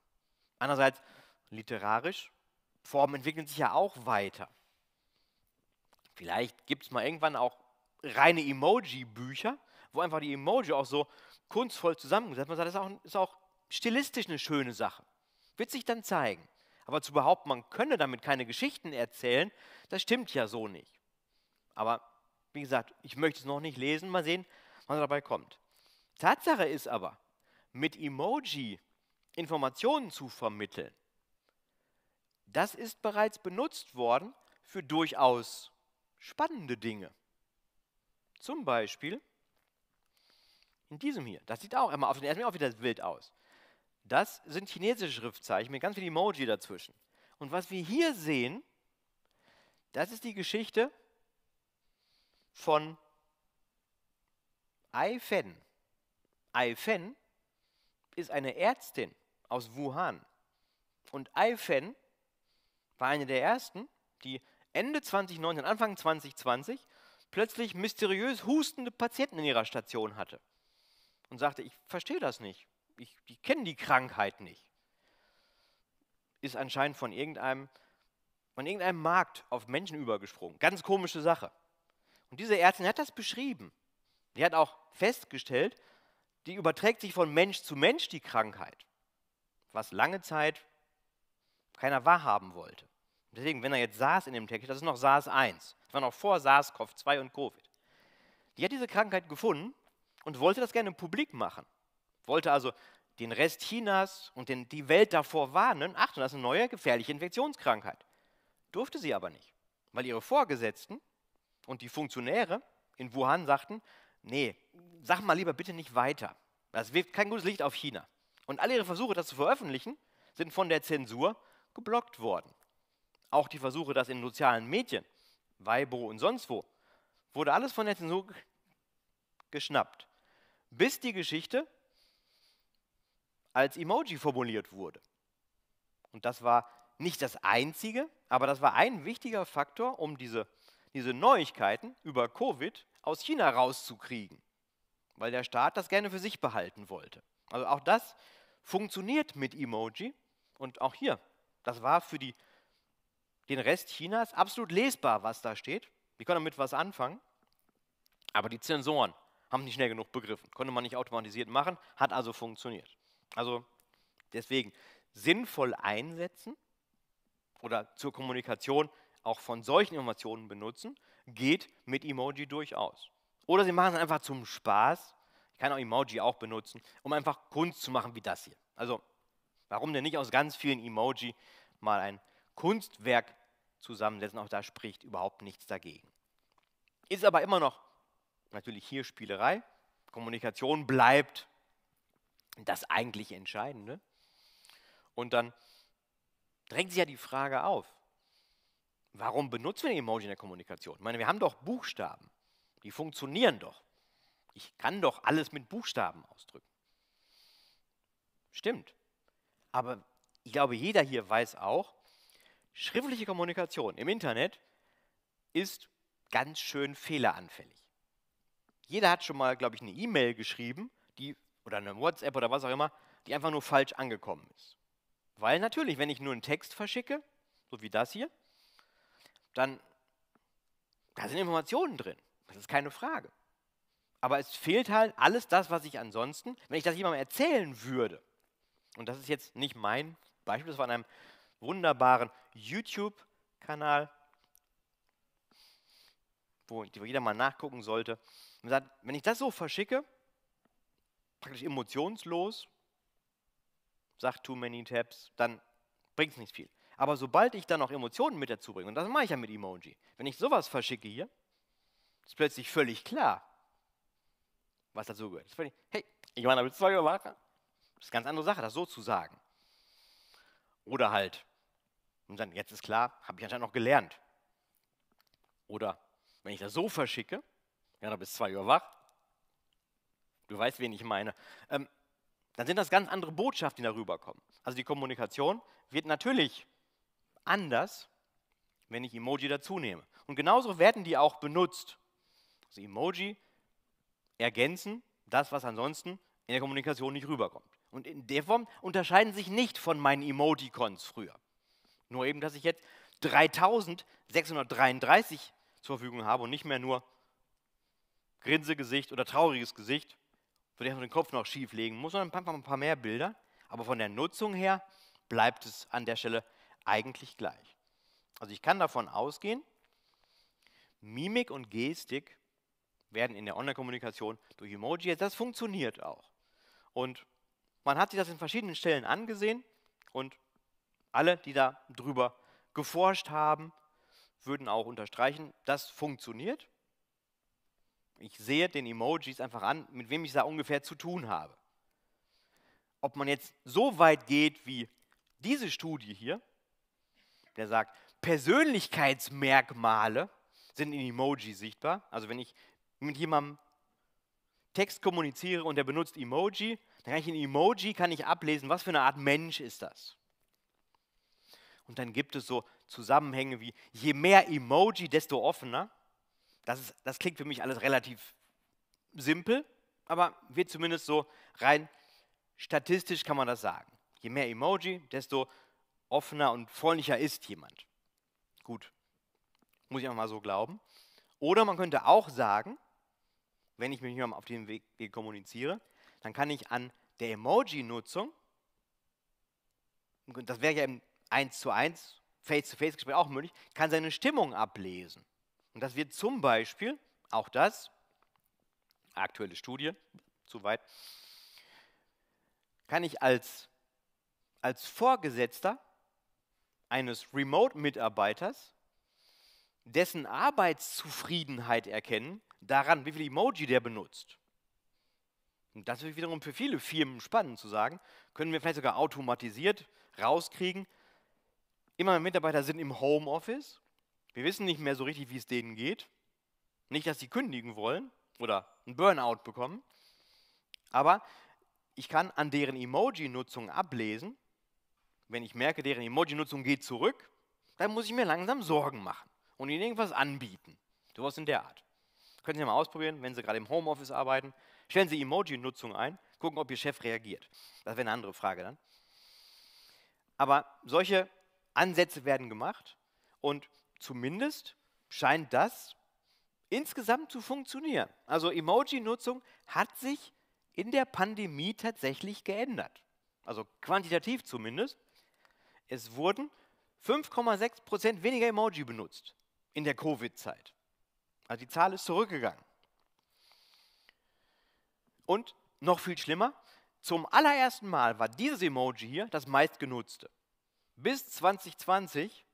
Andererseits, literarisch, Formen entwickeln sich ja auch weiter. Vielleicht gibt es mal irgendwann auch reine Emoji-Bücher, wo einfach die Emoji auch so kunstvoll zusammengesetzt Man sagt, das ist auch, ist auch stilistisch eine schöne Sache. Wird sich dann zeigen. Aber zu behaupten, man könne damit keine Geschichten erzählen, das stimmt ja so nicht. Aber wie gesagt, ich möchte es noch nicht lesen, mal sehen, was dabei kommt. Tatsache ist aber, mit Emoji Informationen zu vermitteln, das ist bereits benutzt worden für durchaus spannende Dinge. Zum Beispiel in diesem hier. Das sieht auch immer auf den ersten Blick auch wieder wild aus. Das sind chinesische Schriftzeichen mit ganz vielen Emoji dazwischen. Und was wir hier sehen, das ist die Geschichte von Ai Fen. Ai Fen ist eine Ärztin aus Wuhan. Und Ai Fen war eine der ersten, die Ende 2019, Anfang 2020 plötzlich mysteriös hustende Patienten in ihrer Station hatte und sagte, ich verstehe das nicht, ich, ich kenne die Krankheit nicht. Ist anscheinend von irgendeinem, von irgendeinem Markt auf Menschen übergesprungen. Ganz komische Sache. Und diese Ärztin hat das beschrieben. Die hat auch festgestellt, die überträgt sich von Mensch zu Mensch die Krankheit, was lange Zeit keiner wahrhaben wollte. Deswegen, wenn er jetzt saß in dem Text, das ist noch SARS 1, das war noch vor SARS, CoV-2 und Covid. Die hat diese Krankheit gefunden und wollte das gerne publik machen. Wollte also den Rest Chinas und den, die Welt davor warnen, Achtung, das ist eine neue gefährliche Infektionskrankheit. Durfte sie aber nicht, weil ihre Vorgesetzten und die Funktionäre in Wuhan sagten, nee, sag mal lieber bitte nicht weiter. Das wirft kein gutes Licht auf China. Und alle ihre Versuche, das zu veröffentlichen, sind von der Zensur geblockt worden. Auch die Versuche, das in sozialen Medien, Weibo und sonst wo, wurde alles von der Zensur geschnappt. Bis die Geschichte als Emoji formuliert wurde. Und das war nicht das einzige, aber das war ein wichtiger Faktor, um diese, diese Neuigkeiten über Covid aus China rauszukriegen, weil der Staat das gerne für sich behalten wollte. Also auch das funktioniert mit Emoji und auch hier, das war für die den Rest Chinas. Absolut lesbar, was da steht. Die können damit was anfangen. Aber die Zensoren haben nicht schnell genug begriffen. Konnte man nicht automatisiert machen, hat also funktioniert. Also deswegen sinnvoll einsetzen oder zur Kommunikation auch von solchen Informationen benutzen, geht mit Emoji durchaus. Oder sie machen es einfach zum Spaß. Ich kann auch Emoji auch benutzen, um einfach Kunst zu machen wie das hier. Also warum denn nicht aus ganz vielen Emoji mal ein Kunstwerk zusammensetzen. Auch da spricht überhaupt nichts dagegen. Ist aber immer noch natürlich hier Spielerei. Kommunikation bleibt das eigentlich Entscheidende. Und dann drängt sich ja die Frage auf, warum benutzen wir den Emoji in der Kommunikation? Ich meine, wir haben doch Buchstaben, die funktionieren doch. Ich kann doch alles mit Buchstaben ausdrücken. Stimmt. Aber ich glaube, jeder hier weiß auch, Schriftliche Kommunikation im Internet ist ganz schön fehleranfällig. Jeder hat schon mal, glaube ich, eine E-Mail geschrieben, die oder eine WhatsApp oder was auch immer, die einfach nur falsch angekommen ist. Weil natürlich, wenn ich nur einen Text verschicke, so wie das hier, dann da sind Informationen drin. Das ist keine Frage. Aber es fehlt halt alles das, was ich ansonsten, wenn ich das jemandem erzählen würde, und das ist jetzt nicht mein Beispiel, das war in einem wunderbaren YouTube-Kanal, wo jeder mal nachgucken sollte. Und sagt, wenn ich das so verschicke, praktisch emotionslos, sagt Too Many Tabs, dann bringt es nicht viel. Aber sobald ich dann noch Emotionen mit dazu bringe, und das mache ich ja mit Emoji, wenn ich sowas verschicke hier, ist plötzlich völlig klar, was dazu gehört. Hey, ich meine, da willst du was machen? Das ist eine ganz andere Sache, das so zu sagen. Oder halt, und dann, jetzt ist klar, habe ich anscheinend noch gelernt. Oder wenn ich das so verschicke, ja, da du zwei Uhr wach, du weißt, wen ich meine, ähm, dann sind das ganz andere Botschaften, die darüber kommen. Also die Kommunikation wird natürlich anders, wenn ich Emoji dazu nehme. Und genauso werden die auch benutzt. Also Emoji ergänzen das, was ansonsten in der Kommunikation nicht rüberkommt und in der Form unterscheiden sich nicht von meinen Emoticons früher. Nur eben, dass ich jetzt 3633 zur Verfügung habe und nicht mehr nur Grinsegesicht oder trauriges Gesicht, für den ich den Kopf noch schief legen muss, sondern einfach ein paar mehr Bilder. Aber von der Nutzung her bleibt es an der Stelle eigentlich gleich. Also ich kann davon ausgehen, Mimik und Gestik werden in der Online-Kommunikation durch Emoji, das funktioniert auch. Und man hat sich das in verschiedenen Stellen angesehen und alle, die da drüber geforscht haben, würden auch unterstreichen, das funktioniert. Ich sehe den Emojis einfach an, mit wem ich da ungefähr zu tun habe. Ob man jetzt so weit geht wie diese Studie hier, der sagt, Persönlichkeitsmerkmale sind in Emojis sichtbar. Also wenn ich mit jemandem Text kommuniziere und der benutzt Emoji, dann kann ich ein Emoji kann ich ablesen, was für eine Art Mensch ist das. Und dann gibt es so Zusammenhänge wie, je mehr Emoji, desto offener. Das, ist, das klingt für mich alles relativ simpel, aber wird zumindest so rein statistisch kann man das sagen. Je mehr Emoji, desto offener und freundlicher ist jemand. Gut, muss ich auch mal so glauben. Oder man könnte auch sagen, wenn ich mit jemandem auf dem Weg kommuniziere, dann kann ich an der Emoji-Nutzung, das wäre ja im 1 zu 1, Face-to-Face-Gespräch auch möglich, kann seine Stimmung ablesen. Und das wird zum Beispiel, auch das, aktuelle Studie, zu weit, kann ich als, als Vorgesetzter eines Remote-Mitarbeiters dessen Arbeitszufriedenheit erkennen, daran, wie viel Emoji der benutzt. Und das ist wiederum für viele Firmen spannend zu sagen, können wir vielleicht sogar automatisiert rauskriegen. Immer mehr Mitarbeiter sind im Homeoffice. Wir wissen nicht mehr so richtig, wie es denen geht. Nicht, dass sie kündigen wollen oder einen Burnout bekommen. Aber ich kann an deren Emoji-Nutzung ablesen, wenn ich merke, deren Emoji-Nutzung geht zurück, dann muss ich mir langsam Sorgen machen und ihnen irgendwas anbieten. Sowas in der Art. Können Sie mal ausprobieren, wenn Sie gerade im Homeoffice arbeiten. Stellen Sie Emoji-Nutzung ein, gucken, ob Ihr Chef reagiert. Das wäre eine andere Frage dann. Aber solche Ansätze werden gemacht und zumindest scheint das insgesamt zu funktionieren. Also Emoji-Nutzung hat sich in der Pandemie tatsächlich geändert. Also quantitativ zumindest. Es wurden 5,6 Prozent weniger Emoji benutzt in der Covid-Zeit. Also die Zahl ist zurückgegangen. Und noch viel schlimmer, zum allerersten Mal war dieses Emoji hier das meistgenutzte. Bis 2020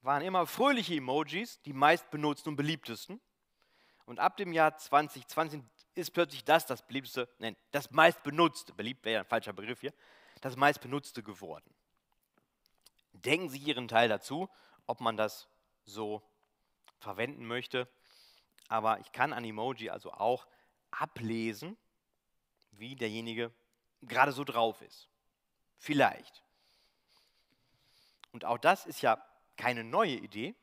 waren immer fröhliche Emojis die meistbenutzten und beliebtesten. Und ab dem Jahr 2020 ist plötzlich das das beliebteste, nein, das meistbenutzte, beliebt wäre ja ein falscher Begriff hier, das meistbenutzte geworden. Denken Sie Ihren Teil dazu, ob man das so verwenden möchte. Aber ich kann an Emoji also auch ablesen, wie derjenige gerade so drauf ist. Vielleicht. Und auch das ist ja keine neue Idee.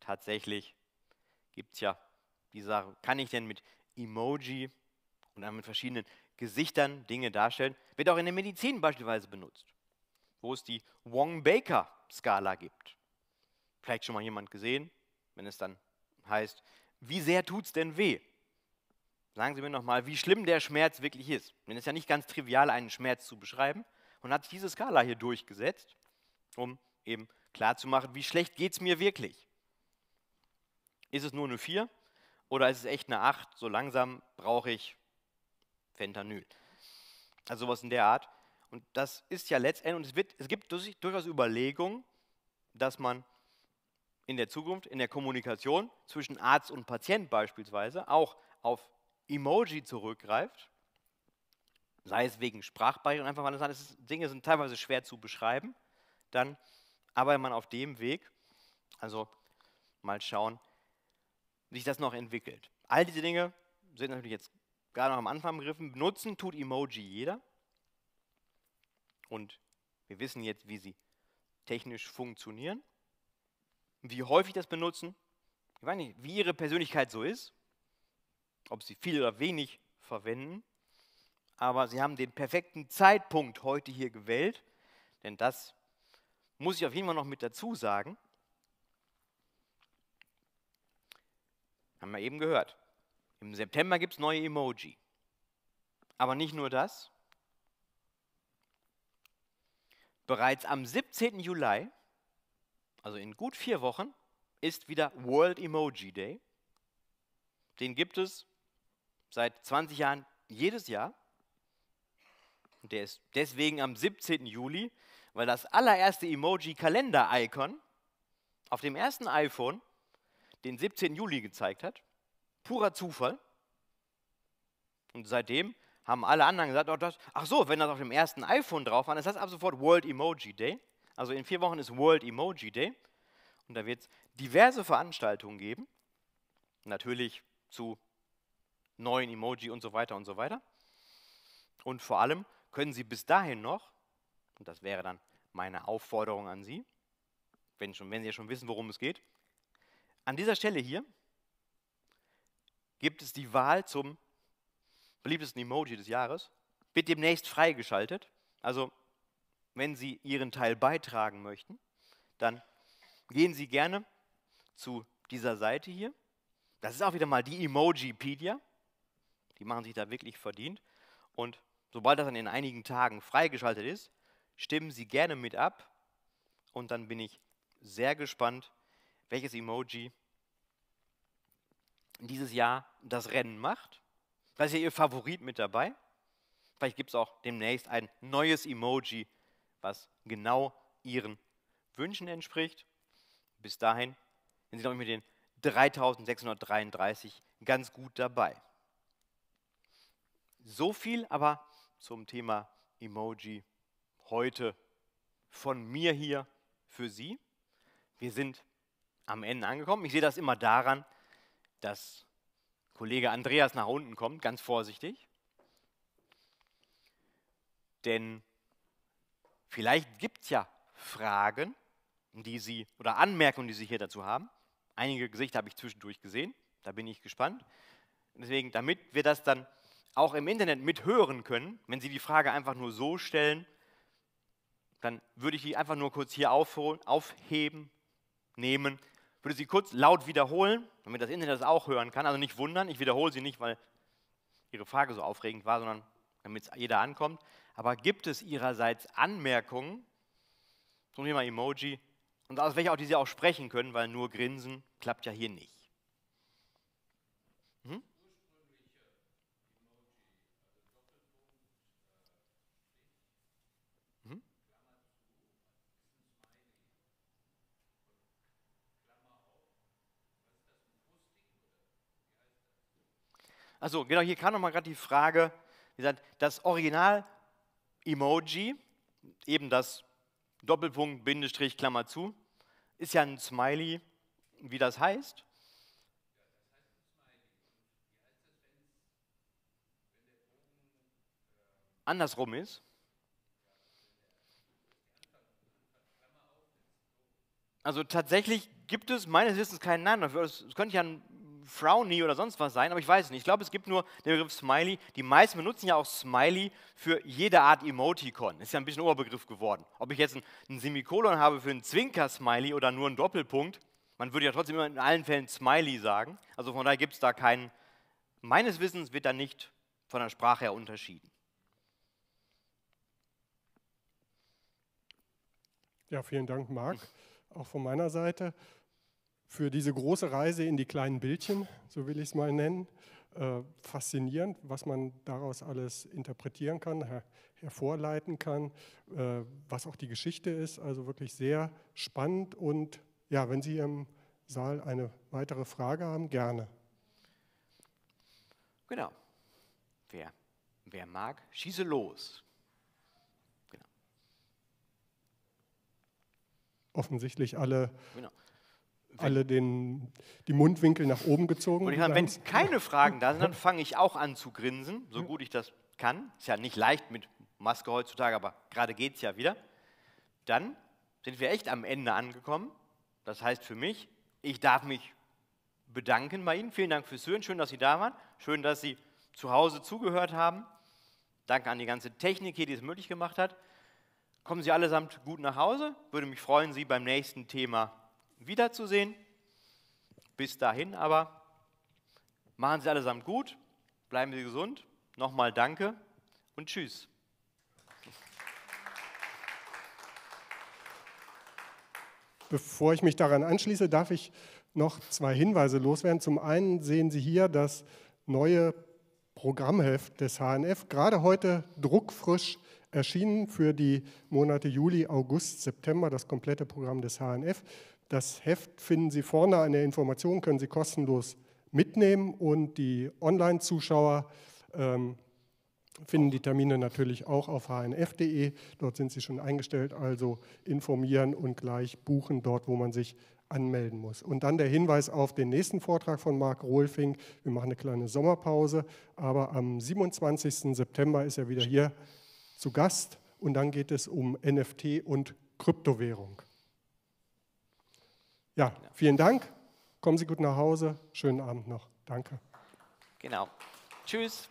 Tatsächlich gibt es ja die Sache, kann ich denn mit Emoji und dann mit verschiedenen Gesichtern Dinge darstellen? Wird auch in der Medizin beispielsweise benutzt, wo es die Wong-Baker-Skala gibt. Vielleicht schon mal jemand gesehen, wenn es dann heißt, wie sehr tut es denn weh? Sagen Sie mir nochmal, wie schlimm der Schmerz wirklich ist. Denn es ist ja nicht ganz trivial, einen Schmerz zu beschreiben. Und hat sich diese Skala hier durchgesetzt, um eben klarzumachen, wie schlecht geht es mir wirklich. Ist es nur eine 4 oder ist es echt eine 8? So langsam brauche ich Fentanyl. Also sowas in der Art. Und das ist ja letztendlich, und es, wird, es gibt durchaus Überlegungen, dass man in der Zukunft, in der Kommunikation zwischen Arzt und Patient beispielsweise, auch auf Emoji zurückgreift, sei es wegen Sprachbarrieren, einfach weil das halt, ist, Dinge sind teilweise schwer zu beschreiben, dann arbeitet man auf dem Weg. Also mal schauen, wie sich das noch entwickelt. All diese Dinge sind natürlich jetzt gar noch am Anfang begriffen. Benutzen tut Emoji jeder. Und wir wissen jetzt, wie sie technisch funktionieren, wie häufig das benutzen, ich weiß nicht, wie ihre Persönlichkeit so ist ob sie viel oder wenig verwenden, aber sie haben den perfekten Zeitpunkt heute hier gewählt, denn das muss ich auf jeden Fall noch mit dazu sagen. Haben wir eben gehört. Im September gibt es neue Emoji. Aber nicht nur das. Bereits am 17. Juli, also in gut vier Wochen, ist wieder World Emoji Day. Den gibt es seit 20 Jahren jedes Jahr. Und der ist deswegen am 17. Juli, weil das allererste Emoji-Kalender-Icon auf dem ersten iPhone den 17. Juli gezeigt hat. Purer Zufall. Und seitdem haben alle anderen gesagt, oh, das, ach so, wenn das auf dem ersten iPhone drauf war, ist das ab sofort World Emoji Day. Also in vier Wochen ist World Emoji Day. Und da wird es diverse Veranstaltungen geben. Natürlich zu neuen Emoji und so weiter und so weiter. Und vor allem können Sie bis dahin noch, und das wäre dann meine Aufforderung an Sie, wenn, schon, wenn Sie schon wissen, worum es geht, an dieser Stelle hier gibt es die Wahl zum beliebtesten Emoji des Jahres, wird demnächst freigeschaltet. Also wenn Sie Ihren Teil beitragen möchten, dann gehen Sie gerne zu dieser Seite hier. Das ist auch wieder mal die Emojipedia. Die machen sich da wirklich verdient. Und sobald das dann in einigen Tagen freigeschaltet ist, stimmen Sie gerne mit ab. Und dann bin ich sehr gespannt, welches Emoji dieses Jahr das Rennen macht. Vielleicht ist ja Ihr Favorit mit dabei. Vielleicht gibt es auch demnächst ein neues Emoji, was genau Ihren Wünschen entspricht. Bis dahin sind Sie, glaube ich, mit den 3633 ganz gut dabei so viel, aber zum Thema Emoji heute von mir hier für Sie. Wir sind am Ende angekommen. Ich sehe das immer daran, dass Kollege Andreas nach unten kommt, ganz vorsichtig. Denn vielleicht gibt es ja Fragen, die Sie oder Anmerkungen, die Sie hier dazu haben. Einige Gesichter habe ich zwischendurch gesehen, da bin ich gespannt. Deswegen, damit wir das dann auch im Internet mithören können, wenn Sie die Frage einfach nur so stellen, dann würde ich die einfach nur kurz hier aufholen, aufheben, nehmen, würde sie kurz laut wiederholen, damit das Internet das auch hören kann. Also nicht wundern, ich wiederhole sie nicht, weil Ihre Frage so aufregend war, sondern damit es jeder ankommt. Aber gibt es Ihrerseits Anmerkungen zum Thema Emoji und aus welcher auch, die Sie auch sprechen können, weil nur Grinsen klappt ja hier nicht. Achso, genau, hier kam nochmal gerade die Frage, wie gesagt, das Original-Emoji, eben das Doppelpunkt, Bindestrich, Klammer zu, ist ja ein Smiley, wie das heißt. Andersrum ist. Also tatsächlich gibt es meines Wissens keinen Namen dafür. Es könnte ja ein frowny oder sonst was sein, aber ich weiß es nicht. Ich glaube, es gibt nur den Begriff Smiley. Die meisten benutzen ja auch Smiley für jede Art Emoticon. Ist ja ein bisschen Oberbegriff geworden. Ob ich jetzt ein, ein Semikolon habe für einen Zwinker-Smiley oder nur einen Doppelpunkt, man würde ja trotzdem immer in allen Fällen Smiley sagen. Also von daher gibt es da keinen, meines Wissens wird da nicht von der Sprache her unterschieden. Ja, vielen Dank, Marc, hm. auch von meiner Seite für diese große Reise in die kleinen Bildchen, so will ich es mal nennen. Äh, faszinierend, was man daraus alles interpretieren kann, her hervorleiten kann, äh, was auch die Geschichte ist. Also wirklich sehr spannend. Und ja, wenn Sie im Saal eine weitere Frage haben, gerne. Genau. Wer, wer mag, schieße los. Genau. offensichtlich alle genau alle den, die Mundwinkel nach oben gezogen. Und ich meine, wenn es keine Fragen da sind, dann fange ich auch an zu grinsen, so gut ich das kann. Ist ja nicht leicht mit Maske heutzutage, aber gerade geht es ja wieder. Dann sind wir echt am Ende angekommen. Das heißt für mich, ich darf mich bedanken bei Ihnen. Vielen Dank fürs Hören. Schön, dass Sie da waren. Schön, dass Sie zu Hause zugehört haben. Danke an die ganze Technik hier, die es möglich gemacht hat. Kommen Sie allesamt gut nach Hause. Würde mich freuen, Sie beim nächsten Thema wiederzusehen. Bis dahin aber, machen Sie allesamt gut, bleiben Sie gesund, nochmal danke und tschüss. Bevor ich mich daran anschließe, darf ich noch zwei Hinweise loswerden. Zum einen sehen Sie hier das neue Programmheft des HNF, gerade heute druckfrisch erschienen für die Monate Juli, August, September, das komplette Programm des HNF. Das Heft finden Sie vorne an der Information, können Sie kostenlos mitnehmen und die Online-Zuschauer ähm, finden die Termine natürlich auch auf hnf.de. Dort sind sie schon eingestellt, also informieren und gleich buchen dort, wo man sich anmelden muss. Und dann der Hinweis auf den nächsten Vortrag von Marc Rohlfink. Wir machen eine kleine Sommerpause, aber am 27. September ist er wieder hier zu Gast und dann geht es um NFT und Kryptowährung. Ja, vielen Dank. Kommen Sie gut nach Hause. Schönen Abend noch. Danke. Genau. Tschüss.